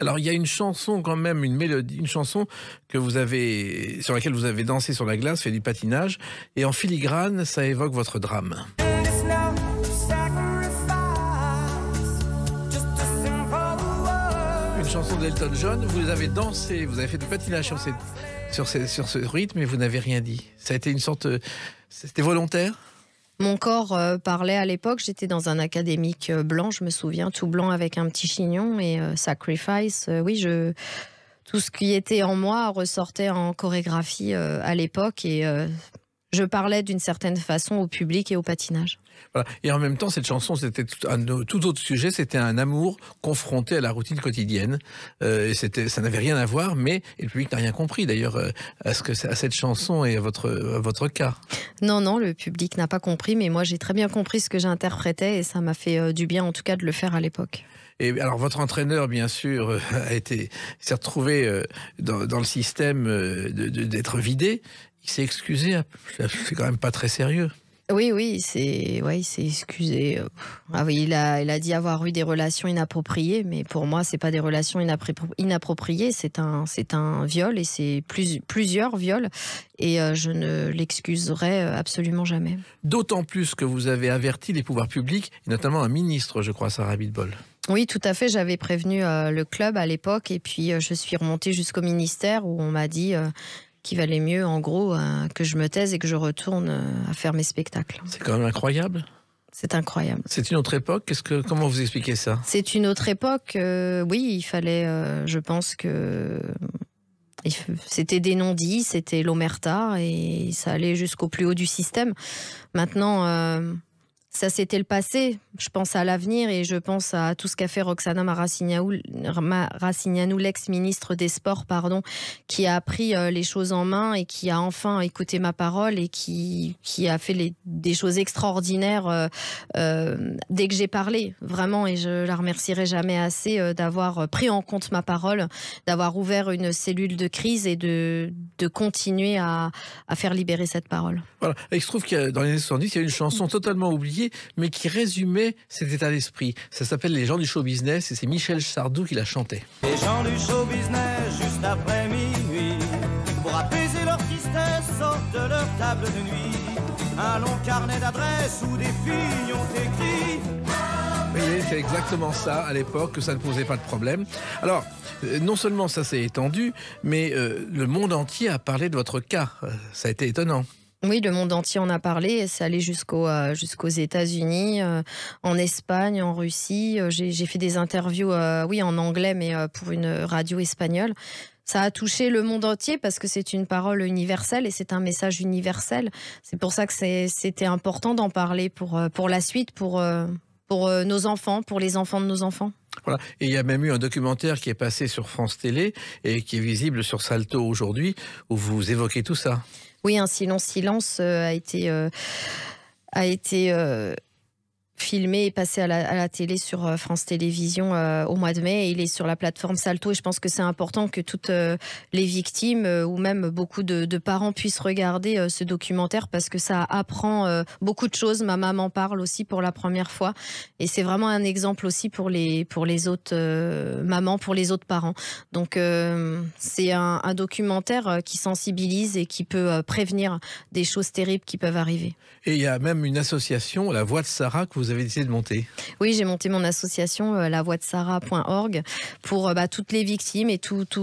Alors il y a une chanson quand même, une mélodie, une chanson que vous avez, sur laquelle vous avez dansé sur la glace, fait du patinage, et en filigrane, ça évoque votre drame. Chanson d'Elton John, vous avez dansé, vous avez fait du patinage sur, sur, ce, rythme et vous n'avez rien dit. Ça a été une sorte. Euh, c'était volontaire mon corps euh, parlait à l'époque. J'étais dans un académique euh, blanc, je me souviens, tout blanc avec un petit chignon et sacrifice. oui, je tout ce qui était en moi ressortait en chorégraphie à l'époque et je parlais d'une certaine façon au public et au patinage. Et en même temps, cette chanson, c'était un, tout autre sujet, c'était un amour confronté à la routine quotidienne. Euh, c'était, ça n'avait rien à voir, mais le public n'a rien compris d'ailleurs euh, à, ce que, à cette chanson et à votre, votre cas. Non, non, le public n'a pas compris, mais moi j'ai très bien compris ce que j'interprétais et ça m'a fait euh, du bien en tout cas de le faire à l'époque. Et alors, votre entraîneur, bien sûr, euh, a été s'est retrouvé dans, le système d'être vidé. Il s'est excusé. Hein. C'est quand même pas très sérieux. Oui, oui, c'est, ouais, il s'est excusé. Euh, ah oui, il a, il a dit avoir eu des relations inappropriées, mais pour moi, c'est pas des relations inappropriées, c'est un, c'est un viol et c'est plusieurs viols et euh, je ne l'excuserai euh, absolument jamais. D'autant plus que vous avez averti les pouvoirs publics, et notamment un ministre, je crois, Sarah Bidbol. Oui, tout à fait. J'avais prévenu le club à l'époque et puis je suis remontée jusqu'au ministère où on m'a dit qui valait mieux, en gros, euh, que je me taise et que je retourne euh, à faire mes spectacles. C'est quand même incroyable. C'est incroyable. C'est une autre époque. ce que comment vous expliquez ça C'est une autre époque. Euh, oui, il fallait. je pense que c'était des non-dits, c'était l'omerta et ça allait jusqu'au plus haut du système. Maintenant ça, c'était le passé. Je pense à l'avenir et je pense à tout ce qu'a fait Roxana Maracignanou, l'ex-ministre des Sports, pardon, qui a pris euh, les choses en main et qui a enfin écouté ma parole et qui, qui a fait des choses extraordinaires euh, euh, dès que j'ai parlé, vraiment. Et je la remercierai jamais assez d'avoir pris en compte ma parole, d'avoir ouvert une cellule de crise et de, de continuer à, faire libérer cette parole. Voilà. Et il se trouve que dans les années 70, il y a une chanson totalement oubliée mais qui résumait cet état d'esprit. Ça s'appelle Les gens du show business et c'est Michel Sardou qui l'a chanté. Les gens du show business juste après minuit, pour apaiser leur tristesse, sortent de leur table de nuit. Un long carnet d'adresses où des filles ont écrit Vous voyez, c'est exactement ça à l'époque, que ça ne posait pas de problème. Alors, euh, non seulement ça s'est étendu, mais euh, le monde entier a parlé de votre cas. Euh, ça a été étonnant. Oui, le monde entier en a parlé. Et ça allait euh, jusqu'aux États-Unis, euh, en Espagne, en Russie. Euh, j'ai fait des interviews, oui, en anglais, mais pour une radio espagnole. Ça a touché le monde entier parce que c'est une parole universelle et c'est un message universel. C'est pour ça que c'était important d'en parler pour, la suite, pour, pour nos enfants, pour les enfants de nos enfants. Voilà. Et il y a même eu un documentaire qui est passé sur France Télé et qui est visible sur Salto aujourd'hui où vous évoquez tout ça. Oui, un silence-silence euh, a été. Euh, euh, filmé et passé à la, télé sur euh, France Télévisions euh, au mois de mai. Il est sur la plateforme Salto et je pense que c'est important que toutes euh, les victimes ou même beaucoup de, parents puissent regarder ce documentaire parce que ça apprend beaucoup de choses. Ma maman parle aussi pour la première fois et c'est vraiment un exemple aussi pour les, pour les autres mamans, pour les autres parents. Donc c'est un, un, documentaire qui sensibilise et qui peut prévenir des choses terribles qui peuvent arriver. Et il y a même une association, La Voix de Sarah, que vous vous avez décidé de monter Oui, j'ai monté mon association euh, pour euh, bah, toutes les victimes et toutes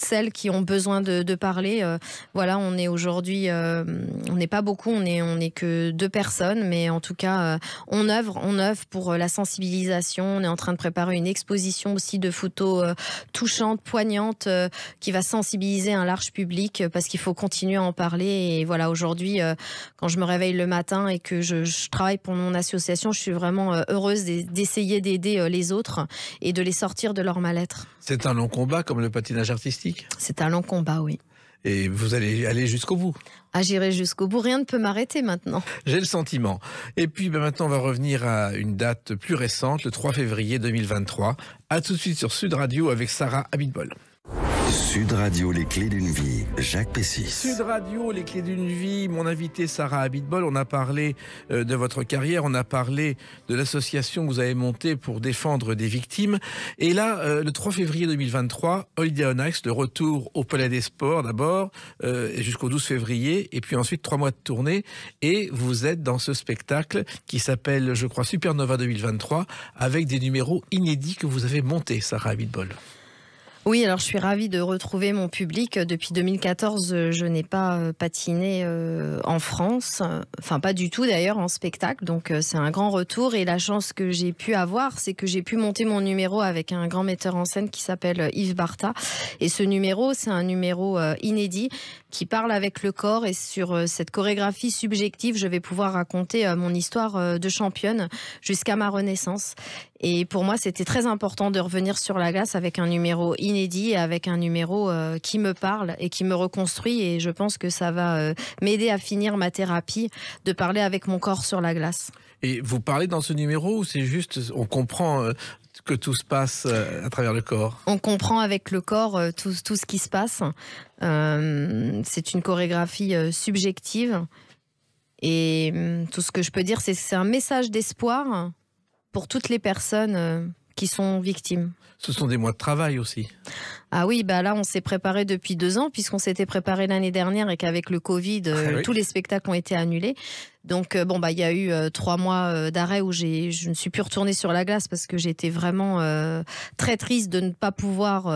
celles qui ont besoin de, parler. Euh, voilà, on est aujourd'hui, euh, on n'est pas beaucoup, on n'est que deux personnes, mais en tout cas, on œuvre, on œuvre pour la sensibilisation. On est en train de préparer une exposition aussi de photos touchantes, poignantes, qui va sensibiliser un large public parce qu'il faut continuer à en parler. Et voilà, aujourd'hui, quand je me réveille le matin et que je travaille pour mon association, je suis vraiment euh, heureuse d'essayer d'aider euh, les autres et de les sortir de leur mal-être. C'est un long combat comme le patinage artistique C'est un long combat, oui. Et vous allez aller jusqu'au bout ah, J'irai jusqu'au bout, rien ne peut m'arrêter maintenant. J'ai le sentiment. Et puis ben, maintenant, on va revenir à une date plus récente, le 3 février 2023. A tout de suite sur Sud Radio avec Sarah Abitbol. Sud Radio, les clés d'une vie, Jacques Pessis. Sud Radio, les clés d'une vie, mon invité Sarah Abitbol on a parlé euh, de votre carrière, on a parlé de l'association que vous avez montée pour défendre des victimes. Et là, euh, le 3 février 2023, Holiday on le retour au Palais des Sports d'abord, euh, jusqu'au 12 février, et puis ensuite trois mois de tournée. Et vous êtes dans ce spectacle qui s'appelle, je crois, Supernova 2023, avec des numéros inédits que vous avez montés, Sarah Abitbol oui, alors je suis ravie de retrouver mon public. Depuis 2014, je n'ai pas euh, patiné euh, en France, enfin pas du tout d'ailleurs en spectacle, donc euh, c'est un grand retour. Et la chance que j'ai pu avoir, c'est que j'ai pu monter mon numéro avec un grand metteur en scène qui s'appelle Yves Bartha. Et ce numéro, c'est un numéro inédit qui parle avec le corps. Et sur cette chorégraphie subjective, je vais pouvoir raconter mon histoire de championne jusqu'à ma renaissance. Et pour moi, c'était très important de revenir sur la glace avec un numéro inédit, avec un numéro euh, qui me parle et qui me reconstruit. Et je pense que ça va euh, m'aider à finir ma thérapie de parler avec mon corps sur la glace. Et vous parlez dans ce numéro ou c'est juste, on comprend euh, que tout se passe à travers le corps On comprend avec le corps tout, tout ce qui se passe. c'est une chorégraphie subjective. Et hum, tout ce que je peux dire, c'est que c'est un message d'espoir pour toutes les personnes euh, qui sont victimes. Ce sont des mois de travail aussi. Ah oui, bah là, on s'est préparé depuis deux ans, puisqu'on s'était préparé l'année dernière et qu'avec le Covid, euh, ah tous les spectacles ont été annulés. Donc, euh, bon, bah, il y a eu trois mois d'arrêt où je ne suis plus retournée sur la glace parce que j'étais vraiment très triste de ne pas pouvoir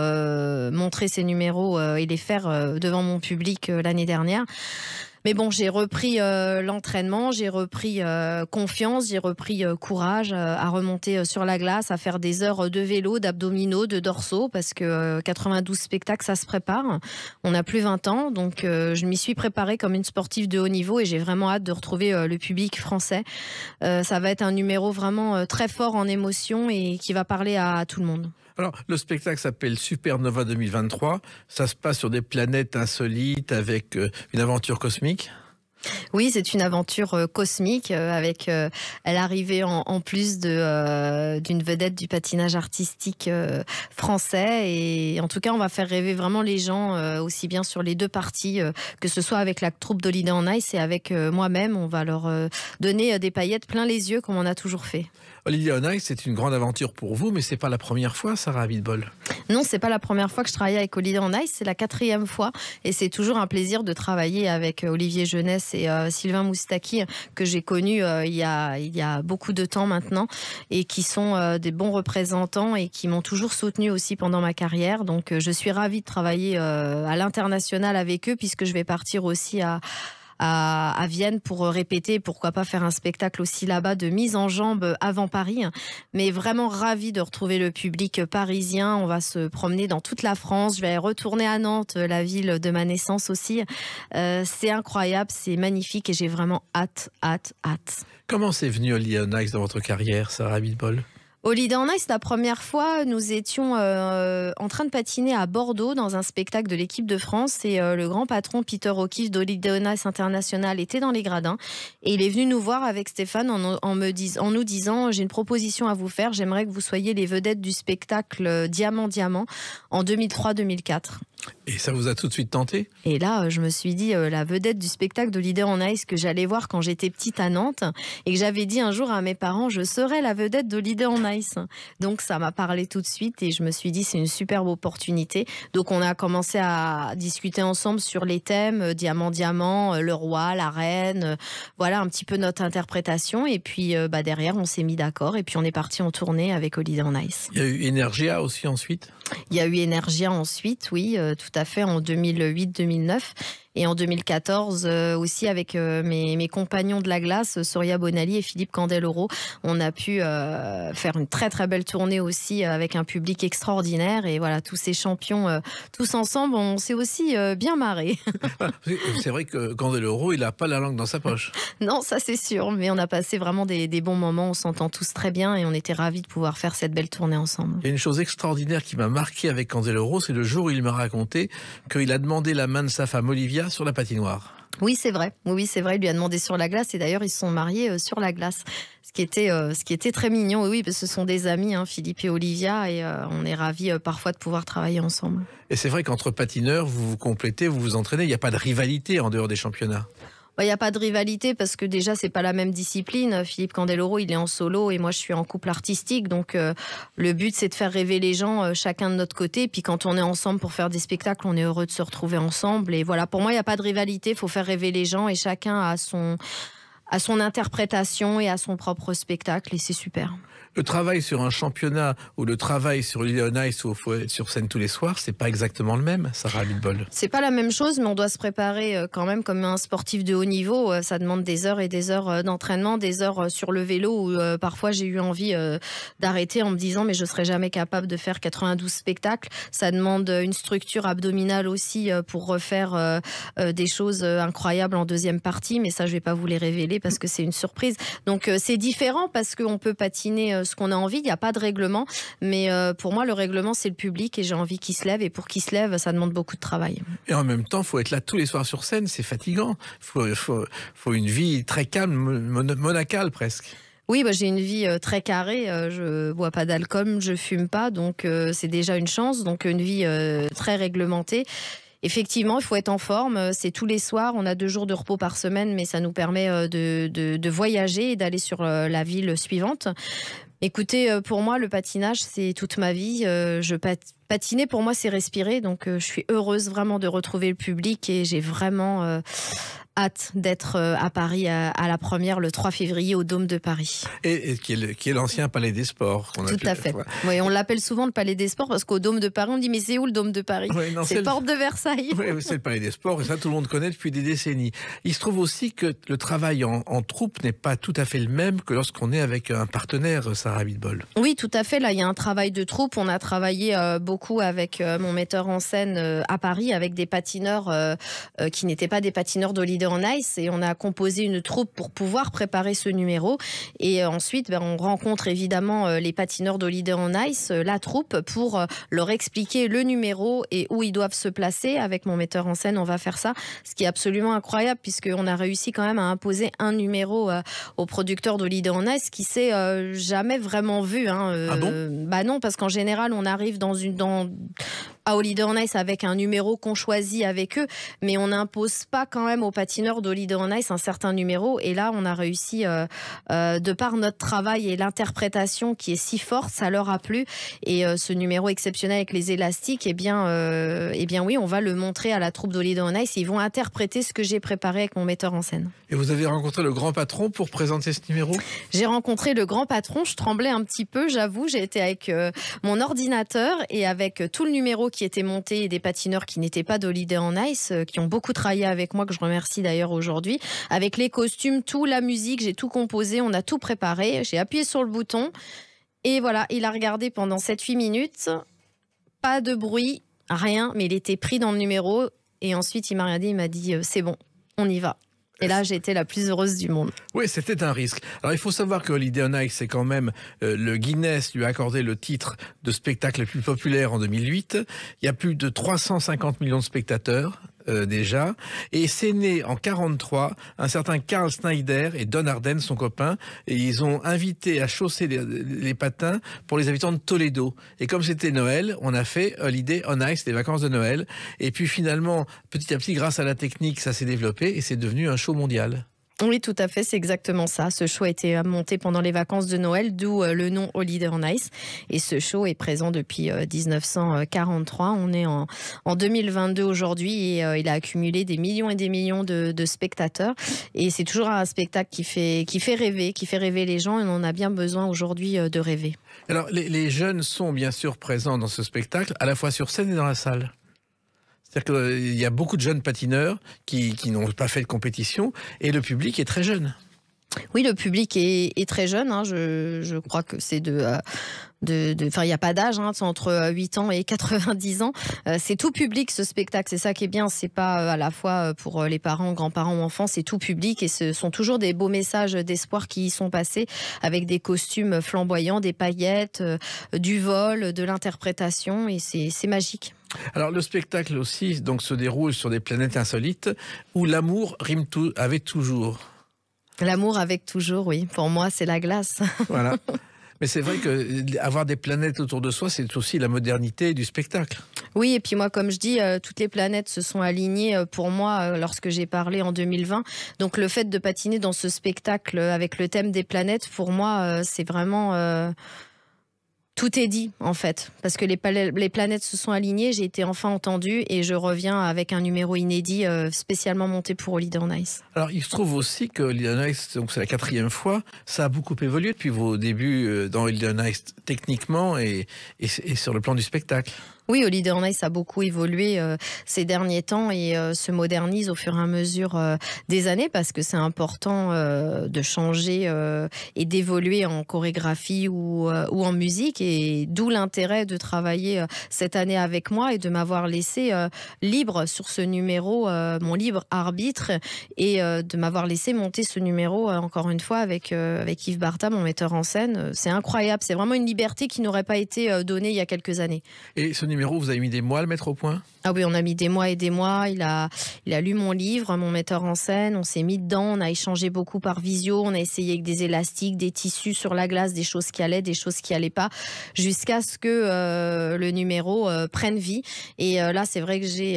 montrer ces numéros et les faire devant mon public l'année dernière. Mais bon, j'ai repris euh, l'entraînement, j'ai repris euh, confiance, j'ai repris euh, courage à remonter sur la glace, à faire des heures de vélo, d'abdominaux, de dorsaux, parce que 92 spectacles, ça se prépare. On n'a plus 20 ans, donc je m'y suis préparée comme une sportive de haut niveau et j'ai vraiment hâte de retrouver le public français. ça va être un numéro vraiment très fort en émotion et qui va parler à tout le monde. Alors, le spectacle s'appelle Supernova 2023. Ça se passe sur des planètes insolites avec euh, une aventure cosmique oui, c'est une aventure euh, cosmique euh, avec l'arrivée en, plus d'une vedette du patinage artistique français et en tout cas on va faire rêver vraiment les gens aussi bien sur les deux parties que ce soit avec la troupe d'Holiday en Ice et avec moi-même on va leur donner des paillettes plein les yeux comme on a toujours fait. Olivier c'est une grande aventure pour vous, mais c'est pas la première fois, Sarah Abitbol. Non, c'est pas la première fois que je travaille avec Olivier Onais. c'est la quatrième fois. Et c'est toujours un plaisir de travailler avec euh, Olivier Jeunesse et euh, Sylvain Moustaki, que j'ai connus euh, il, y a, beaucoup de temps maintenant, et qui sont des bons représentants et qui m'ont toujours soutenu aussi pendant ma carrière. Donc je suis ravie de travailler à l'international avec eux, puisque je vais partir aussi à à, Vienne pour euh, répéter, pourquoi pas faire un spectacle aussi là-bas de mise en jambe avant Paris. Mais vraiment ravi de retrouver le public parisien. On va se promener dans toute la France. Je vais retourner à Nantes, euh, la ville de ma naissance aussi. Euh, c'est incroyable, c'est magnifique et j'ai vraiment hâte, hâte, hâte. Comment c'est venu Olionax dans votre carrière, Sarah Bilbol Holiday on Ice, la première fois, nous étions euh, en train de patiner à Bordeaux dans un spectacle de l'équipe de France et euh, le grand patron Peter O'Keefe d'Holiday on International était dans les gradins et il est venu nous voir avec Stéphane en, en nous disant j'ai une proposition à vous faire, j'aimerais que vous soyez les vedettes du spectacle euh, Diamant Diamant en 2003-2004. Et ça vous a tout de suite tenté Et là, euh, je me suis dit, euh, la vedette du spectacle de l'Idée en Ice que j'allais voir quand j'étais petite à Nantes et que j'avais dit un jour à mes parents, je serai la vedette de l'Idée en Ice. Donc ça m'a parlé tout de suite et je me suis dit, c'est une superbe opportunité. Donc on a commencé à discuter ensemble sur les thèmes euh, Diamant, Diamant, le roi, la reine, voilà un petit peu notre interprétation. Et puis bah, derrière, on s'est mis d'accord et puis on est parti en tournée avec l'Idée en Ice. Il y a eu Energia aussi ensuite il y a eu Energia ensuite, oui, euh, tout à fait, en 2008-2009. Et en 2014 euh, aussi avec euh, mes, compagnons de la glace, Soria Bonali et Philippe Candeloro, on a pu euh, faire une très très belle tournée aussi avec un public extraordinaire. Et voilà, tous ces champions, tous ensemble, on s'est aussi bien marré. <laughs> <laughs> c'est vrai que Candeloro, il n'a pas la langue dans sa poche. non, ça c'est sûr, mais on a passé vraiment des, des bons moments, on s'entend tous très bien et on était ravis de pouvoir faire cette belle tournée ensemble. Il y a une chose extraordinaire qui m'a marqué avec Candeloro, c'est le jour où il m'a raconté qu'il a demandé la main de sa femme Olivia sur la patinoire. Oui, c'est vrai. Oui, c'est vrai. Il lui a demandé sur la glace et d'ailleurs, ils se sont mariés euh, sur la glace, ce qui était, euh, ce qui était très mignon. Oui, parce ce sont des amis, hein, Philippe et Olivia, et euh, on est ravis parfois de pouvoir travailler ensemble. Et c'est vrai qu'entre patineurs, vous vous complétez, vous vous entraînez. Il n'y a pas de rivalité en dehors des championnats. Il bah, n'y a pas de rivalité parce que déjà, c'est pas la même discipline. Philippe Candeloro, il est en solo et moi, je suis en couple artistique. Donc, euh, le but, c'est de faire rêver les gens euh, chacun de notre côté. puis, quand on est ensemble pour faire des spectacles, on est heureux de se retrouver ensemble. Et voilà, pour moi, il n'y a pas de rivalité. Il faut faire rêver les gens et chacun a son, à son interprétation et à son propre spectacle. Et c'est super le travail sur un championnat ou le travail sur Lyonais ou sur scène tous les soirs, c'est pas exactement le même, Sarah bol. C'est pas la même chose, mais on doit se préparer euh, quand même comme un sportif de haut niveau. Euh, ça demande des heures et des heures euh, d'entraînement, des heures sur le vélo où parfois j'ai eu envie d'arrêter en me disant mais je serai jamais capable de faire 92 spectacles. Ça demande une structure abdominale aussi pour refaire des choses incroyables en deuxième partie, mais ça je vais pas vous les révéler parce que c'est une surprise. Donc c'est différent parce qu'on peut patiner ce qu'on a envie. Il n'y a pas de règlement. Mais euh, pour moi, le règlement, c'est le public et j'ai envie qu'il se lève. Et pour qu'il se lève, ça demande beaucoup de travail. Et en même temps, il faut être là tous les soirs sur scène. C'est fatigant. Il faut, une vie très calme, monacale presque. Oui, bah, j'ai une vie euh, très carrée. Euh, je bois pas d'alcool, je fume pas, donc c'est déjà une chance. Donc une vie très réglementée. Effectivement, il faut être en forme. C'est tous les soirs. On a deux jours de repos par semaine, mais ça nous permet de, de voyager et d'aller sur la ville suivante. Écoutez, euh, pour moi, le patinage, c'est toute ma vie. Euh, je patiner, pour moi, c'est respirer. Donc, euh, je suis heureuse vraiment de retrouver le public et j'ai vraiment hâte d'être euh, à Paris à, la première le 3 février au Dôme de Paris. Et, qui est l'ancien Palais des Sports. Tout à fait. Oui, on l'appelle souvent le Palais des Sports parce qu'au Dôme de Paris, on dit mais c'est où le Dôme de Paris C'est Porte de Versailles. c'est le Palais des Sports et ça tout le monde connaît depuis des décennies. Il se trouve aussi que le travail en, troupe n'est pas tout à fait le même que lorsqu'on est avec un partenaire, Sarah Bidbol. Oui, tout à fait. Là, il y a un travail de troupe. On a travaillé euh, beaucoup avec euh, mon metteur en scène à Paris avec des patineurs qui n'étaient pas des patineurs de leader en Ice et on a composé une troupe pour pouvoir préparer ce numéro. Et euh, ensuite, ben, on rencontre évidemment euh, les patineurs d'Holiday en Ice, euh, la troupe, pour leur expliquer le numéro et où ils doivent se placer. Avec mon metteur en scène, on va faire ça, ce qui est absolument incroyable puisqu'on a réussi quand même à imposer un numéro au producteur d'Holiday en Ice qui s'est jamais vraiment vu. Hein. Ah bah non, parce qu'en général, on arrive dans une... Dans à Holiday on Ice avec un numéro qu'on choisit avec eux, mais on n'impose pas quand même aux patineurs d'Holiday on Ice un certain numéro. Et là, on a réussi, euh, euh, de par notre travail et l'interprétation qui est si forte, ça leur a plu. Et euh, ce numéro exceptionnel avec les élastiques, eh bien, et eh bien oui, on va le montrer à la troupe d'Holiday on Ice. ils vont interpréter ce que j'ai préparé avec mon metteur en scène. Et vous avez rencontré le grand patron pour présenter ce numéro J'ai rencontré le grand patron. Je tremblais un petit peu, j'avoue. J'ai été avec mon ordinateur et avec tout le numéro qui qui étaient montés et des patineurs qui n'étaient pas d'Holiday en Ice, euh, qui ont beaucoup travaillé avec moi, que je remercie d'ailleurs aujourd'hui. Avec les costumes, tout, la musique, j'ai tout composé, on a tout préparé. J'ai appuyé sur le bouton. Et voilà, il a regardé pendant 7-8 minutes. Pas de bruit, rien, mais il était pris dans le numéro. Et ensuite, il m'a regardé, il m'a dit euh, C'est bon, on y va. Et là, j'ai été la plus heureuse du monde. Oui, c'était un risque. Alors, il faut savoir que Holiday on Ice, c'est quand même euh, le Guinness lui a accordé le titre de spectacle le plus populaire en 2008. Il y a plus de 350 millions de spectateurs euh, déjà. Et c'est né en 43 un certain Carl Snyder et Don Arden, son copain, et ils ont invité à chausser les, patins pour les habitants de Toledo. Et comme c'était Noël, on a fait l'idée on Ice, les vacances de Noël. Et puis finalement, petit à petit, grâce à la technique, ça s'est développé et c'est devenu un show mondial. Oui, tout à fait, c'est exactement ça. Ce show a été monté pendant les vacances de Noël, d'où euh, le nom Holiday on Ice. Et ce show est présent depuis 1943. Euh, on est en, 2022 aujourd'hui et euh, il a accumulé des millions et des millions de, spectateurs. Et c'est toujours un spectacle qui fait, rêver, qui fait rêver les gens et on a bien besoin aujourd'hui de rêver. Alors, les jeunes sont bien sûr présents dans ce spectacle, à la fois sur scène et dans la salle. C'est-à-dire qu'il y a beaucoup de jeunes patineurs qui, n'ont pas fait de compétition et le public est très jeune. Oui, le public est, très jeune. Hein. Je, crois que c'est de. Euh, de, enfin il n'y a pas d'âge hein, c'est entre 8 ans et 90 ans euh, c'est tout public ce spectacle c'est ça qui est bien c'est pas euh, à la fois pour les parents grands-parents ou enfants c'est tout public et ce sont toujours des beaux messages d'espoir qui y sont passés avec des costumes flamboyants des paillettes du vol de l'interprétation et c'est magique alors le spectacle aussi donc se déroule sur des planètes insolites où l'amour rime tout avec toujours. L'amour avec toujours, oui. Pour moi, c'est la glace. <laughs> Voilà. Mais c'est vrai que avoir des planètes autour de soi, c'est aussi la modernité du spectacle. Oui, et puis moi, comme je dis, euh, toutes les planètes se sont alignées euh, pour moi euh, lorsque j'ai parlé en 2020. Donc le fait de patiner dans ce spectacle avec le thème des planètes, pour moi, c'est vraiment tout est dit en fait, parce que les, planètes se sont alignées, j'ai été enfin entendue et je reviens avec un numéro inédit euh, spécialement monté pour Holiday Nice. Alors il se trouve aussi que Holiday Nice, donc c'est la quatrième fois, ça a beaucoup évolué depuis vos débuts euh, dans Holiday Nice techniquement et sur le plan du spectacle. Oui, Holiday on a beaucoup évolué euh, ces derniers temps et euh, se modernise au fur et à mesure euh, des années parce que c'est important de changer et d'évoluer en chorégraphie ou, en musique et d'où l'intérêt de travailler cette année avec moi et de m'avoir laissé libre sur ce numéro, mon libre arbitre et de m'avoir laissé monter ce numéro encore une fois avec, avec Yves Bartha, mon metteur en scène. C'est incroyable, c'est vraiment une liberté qui n'aurait pas été donnée il y a quelques années. Et vous avez mis des mois à le mettre au point ah oui, on a mis des mois et des mois. Il a, il a lu mon livre, mon metteur en scène. On s'est mis dedans. On a échangé beaucoup par visio. On a essayé avec des élastiques, des tissus sur la glace, des choses qui allaient, des choses qui allaient pas, jusqu'à ce que euh, le numéro euh, prenne vie. Et euh, là, c'est vrai que j'ai,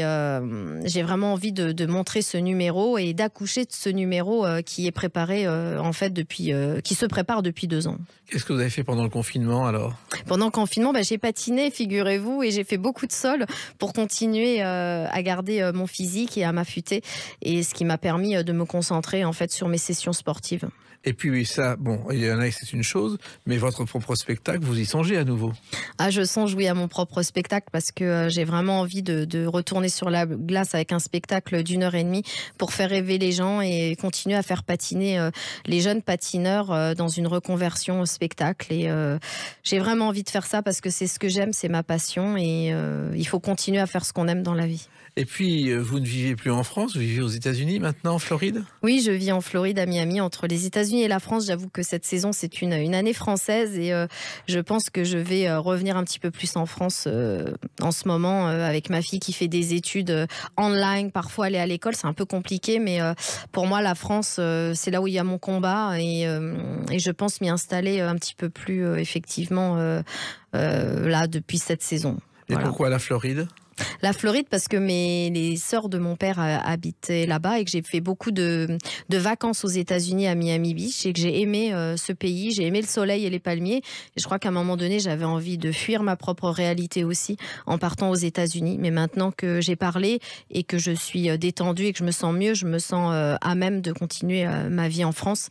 j'ai vraiment envie de, montrer ce numéro et d'accoucher de ce numéro qui est préparé en fait depuis, qui se prépare depuis deux ans. Qu'est-ce que vous avez fait pendant le confinement alors Pendant le confinement, bah, j'ai patiné, figurez-vous, et j'ai fait beaucoup de sol pour continuer euh, à garder euh, mon physique et à m'affûter, et ce qui m'a permis euh, de me concentrer en fait sur mes sessions sportives. Et puis ça, bon, il y en a c'est une chose, mais votre propre spectacle, vous y songez à nouveau Ah, je songe, oui, à mon propre spectacle parce que euh, j'ai vraiment envie de, retourner sur la glace avec un spectacle d'une heure et demie pour faire rêver les gens et continuer à faire patiner euh, les jeunes patineurs euh, dans une reconversion au spectacle. Et j'ai vraiment envie de faire ça parce que c'est ce que j'aime, c'est ma passion et il faut continuer à faire ce qu'on aime dans la vie. Et puis, euh, vous ne vivez plus en France, vous vivez aux États-Unis maintenant, en Floride Oui, je vis en Floride, à Miami, entre les États-Unis et la France. J'avoue que cette saison, c'est une, une année française et euh, je pense que je vais euh, revenir un petit peu plus en France en ce moment avec ma fille qui fait des études online. Parfois, aller à l'école, c'est un peu compliqué, mais pour moi, la France, c'est là où il y a mon combat et, je pense m'y installer un petit peu plus effectivement là depuis cette saison. Et pourquoi la Floride la Floride, parce que mes, les sœurs de mon père euh, habitaient là-bas et que j'ai fait beaucoup de, de vacances aux États-Unis à Miami Beach et que j'ai aimé euh, ce pays, j'ai aimé le soleil et les palmiers. je crois qu'à un moment donné, j'avais envie de fuir ma propre réalité aussi en partant aux États-Unis. Mais maintenant que j'ai parlé et que je suis euh, détendue et que je me sens mieux, je me sens à même de continuer ma vie en France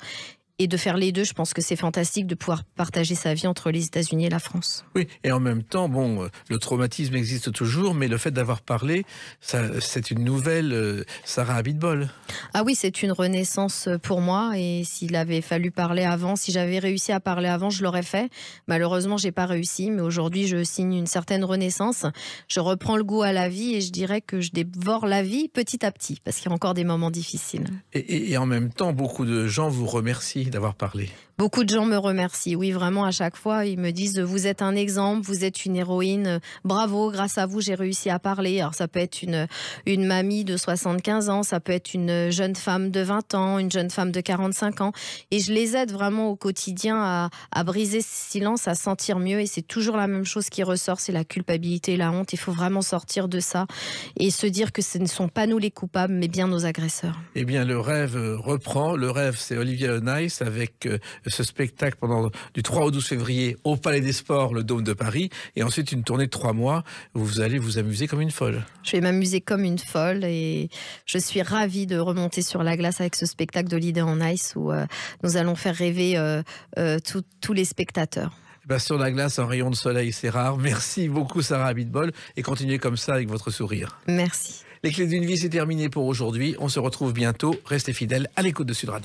et de faire les deux, je pense que c'est fantastique de pouvoir partager sa vie entre les États-Unis et la France. Oui, et en même temps, bon, euh, le traumatisme existe toujours, mais le fait d'avoir parlé, c'est une nouvelle euh, Sarah Abitbol. Ah oui, c'est une renaissance euh, pour moi, et s'il avait fallu parler avant, si j'avais réussi à parler avant, je l'aurais fait. Malheureusement, j'ai pas réussi, mais aujourd'hui, je signe une certaine renaissance. Je reprends le goût à la vie, et je dirais que je dévore la vie petit à petit, parce qu'il y a encore des moments difficiles. et en même temps, beaucoup de gens vous remercient d'avoir parlé. Beaucoup de gens me remercient. Oui, vraiment, à chaque fois, ils me disent Vous êtes un exemple, vous êtes une héroïne. Bravo, grâce à vous, j'ai réussi à parler. Alors, ça peut être une, une mamie de 75 ans, ça peut être une jeune femme de 20 ans, une jeune femme de 45 ans. Et je les aide vraiment au quotidien à, à briser ce silence, à sentir mieux. Et c'est toujours la même chose qui ressort c'est la culpabilité, la honte. Il faut vraiment sortir de ça et se dire que ce ne sont pas nous les coupables, mais bien nos agresseurs. Eh bien, le rêve reprend. Le rêve, c'est Olivier Nice avec euh, ce spectacle pendant du 3 au 12 février au Palais des Sports, le Dôme de Paris, et ensuite une tournée de trois mois où vous allez vous amuser comme une folle. Je vais m'amuser comme une folle et je suis ravie de remonter sur la glace avec ce spectacle de l'idée en ice où euh, nous allons faire rêver euh, tous les spectateurs. Eh ben, sur la glace, un rayon de soleil, c'est rare. Merci beaucoup, Sarah Abitbol, et continuez comme ça avec votre sourire. Merci. Les clés d'une vie, c'est terminé pour aujourd'hui. On se retrouve bientôt. Restez fidèles à l'écoute de Sud Radio.